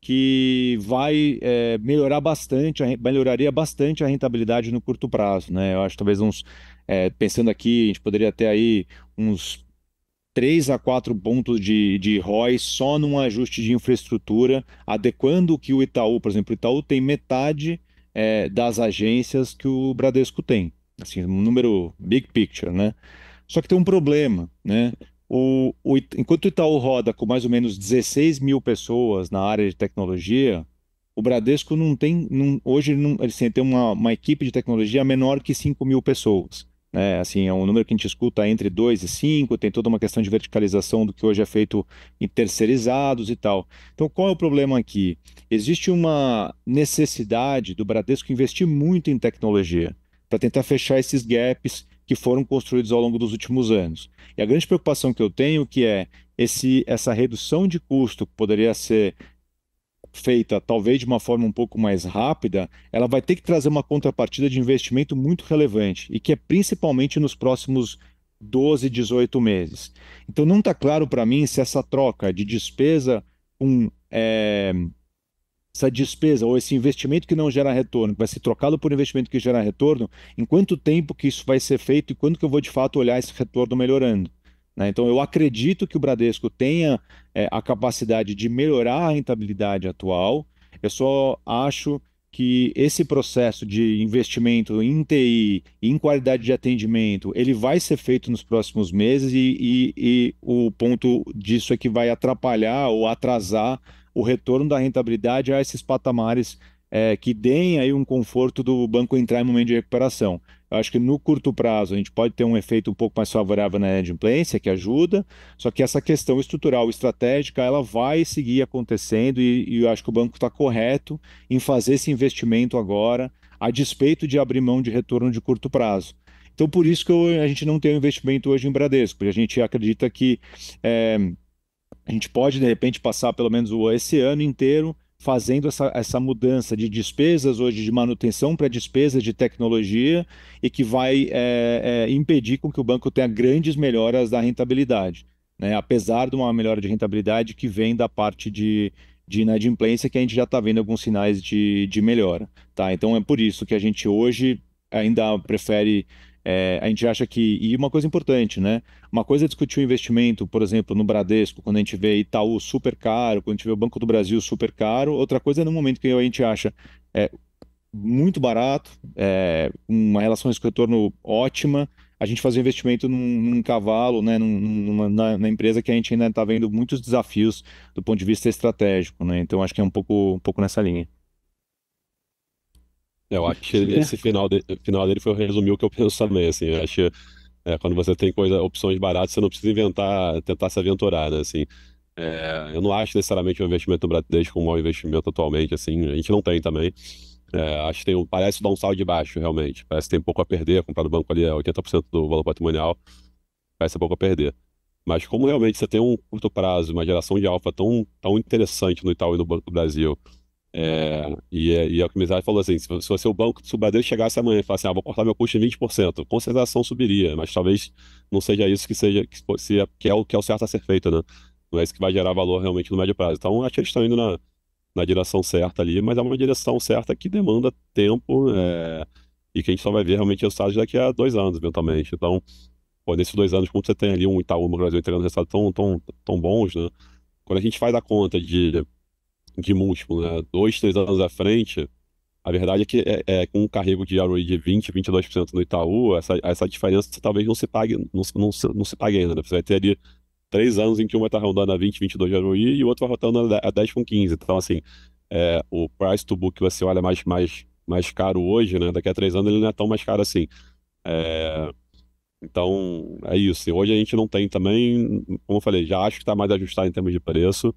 que vai é, melhorar bastante, melhoraria bastante a rentabilidade no curto prazo, né? Eu acho talvez uns, é, pensando aqui, a gente poderia ter aí uns 3 a 4 pontos de, de ROI só num ajuste de infraestrutura, adequando o que o Itaú, por exemplo, o Itaú tem metade é, das agências que o Bradesco tem, assim, um número big picture, né? Só que tem um problema, né? O, o, enquanto o Itaú roda com mais ou menos 16 mil pessoas na área de tecnologia, o Bradesco não tem. Não, hoje não, assim, tem uma, uma, equipe de tecnologia menor que 5 mil pessoas. Né? Assim, é um número que a gente escuta entre 2 e 5, tem toda uma questão de verticalização do que hoje é feito em terceirizados e tal. Então, qual é o problema aqui? Existe uma necessidade do Bradesco investir muito em tecnologia para tentar fechar esses gaps que foram construídos ao longo dos últimos anos. E a grande preocupação que eu tenho que é esse, essa redução de custo que poderia ser feita talvez de uma forma um pouco mais rápida, ela vai ter que trazer uma contrapartida de investimento muito relevante e que é principalmente nos próximos 12, 18 meses. Então não está claro para mim se essa troca de despesa com é, essa despesa ou esse investimento que não gera retorno, que vai ser trocado por investimento que gera retorno, em quanto tempo que isso vai ser feito e quando que eu vou de fato olhar esse retorno melhorando? Né? Então, eu acredito que o Bradesco tenha é, a capacidade de melhorar a rentabilidade atual. Eu só acho que esse processo de investimento em TI em qualidade de atendimento, ele vai ser feito nos próximos meses e, e, e o ponto disso é que vai atrapalhar ou atrasar o retorno da rentabilidade a esses patamares é, que deem aí um conforto do banco entrar em momento de recuperação. Eu acho que no curto prazo a gente pode ter um efeito um pouco mais favorável na inadimplência, que ajuda, só que essa questão estrutural, estratégica, ela vai seguir acontecendo e, e eu acho que o banco está correto em fazer esse investimento agora, a despeito de abrir mão de retorno de curto prazo. Então, por isso que eu, a gente não tem um investimento hoje em Bradesco, porque a gente acredita que é, a gente pode, de repente, passar pelo menos esse ano inteiro fazendo essa, essa mudança de despesas hoje de manutenção para despesas de tecnologia e que vai é, é, impedir com que o banco tenha grandes melhoras da rentabilidade, né? apesar de uma melhora de rentabilidade que vem da parte de, de inadimplência que a gente já está vendo alguns sinais de, de melhora. Tá? Então é por isso que a gente hoje ainda prefere é, a gente acha que. E uma coisa importante, né? Uma coisa é discutir o investimento, por exemplo, no Bradesco, quando a gente vê Itaú super caro, quando a gente vê o Banco do Brasil super caro. Outra coisa é no momento que a gente acha é, muito barato, é, uma relação de retorno ótima, a gente fazer um investimento num, num cavalo, né? Num, numa, na, na, empresa que a gente ainda está vendo muitos desafios do ponto de vista estratégico, né? Então acho que é um pouco, um pouco nessa linha. Eu acho que esse final, de, final dele foi resumir o que eu penso também, assim, eu acho é, quando você tem coisa, opções baratas, você não precisa inventar, tentar se aventurar, né, assim. É, eu não acho necessariamente o investimento do Bradesco um mau investimento atualmente, assim, a gente não tem também. É, acho que tem, parece dar um salto de baixo, realmente. Parece que tem pouco a perder, comprar do banco ali é 80% do valor patrimonial, parece pouco a perder. Mas como realmente você tem um curto prazo, uma geração de alfa tão, tão interessante no Itaú e no Banco do Brasil, é, e, é, e, a o que falou assim: se, fosse o banco, se o Bradesco chegasse amanhã e falasse, assim, ah, vou cortar meu custo em 20%, com certeza a ação subiria, mas talvez não seja isso que seja que, se, é, que, é, o, que é o certo a ser feito, né? Não é isso que vai gerar valor realmente no médio prazo. Então, acho que eles estão indo na, na direção certa ali, mas é uma direção certa que demanda tempo é, e que a gente só vai ver realmente resultados daqui a dois anos, eventualmente. Então, pô, nesses dois anos, quando você tem ali um Itaú no Brasil entregando resultados tão, tão, tão bons, né? Quando a gente faz a conta de de múltiplo, né? Dois, três anos à frente, a verdade é que é, é com um carrego de ROI de 20, 22% no Itaú, essa, essa diferença talvez não se pague, não, não, não se pague ainda, né? Você vai ter ali três anos em que um vai estar rodando a 20, 22 de ROI e o outro vai rodando a 10 com 15. Então, assim, é, o price to book que você olha mais, mais, mais caro hoje, né? Daqui a três anos ele não é tão mais caro assim. É, então, é isso. hoje a gente não tem também, como eu falei, já acho que está mais ajustado em termos de preço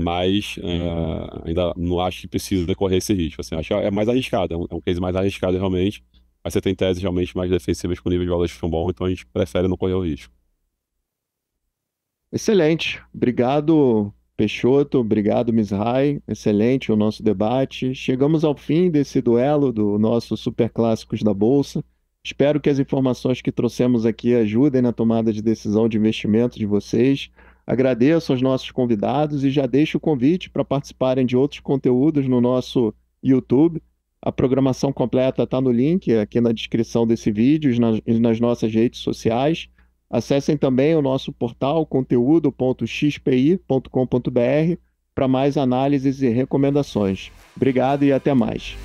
mas uhum. eh, ainda não acho que precisa decorrer esse risco. Assim, acho que é mais arriscado, é um, é um case mais arriscado realmente, mas você tem teses realmente mais defensivas com nível de valores de são então a gente prefere não correr o risco. Excelente. Obrigado, Peixoto. Obrigado, Misrai. Excelente o nosso debate. Chegamos ao fim desse duelo do nosso Super Clássicos da Bolsa. Espero que as informações que trouxemos aqui ajudem na tomada de decisão de investimento de vocês. Agradeço aos nossos convidados e já deixo o convite para participarem de outros conteúdos no nosso YouTube. A programação completa está no link aqui na descrição desse vídeo e nas nossas redes sociais. Acessem também o nosso portal conteúdo.xpi.com.br para mais análises e recomendações. Obrigado e até mais.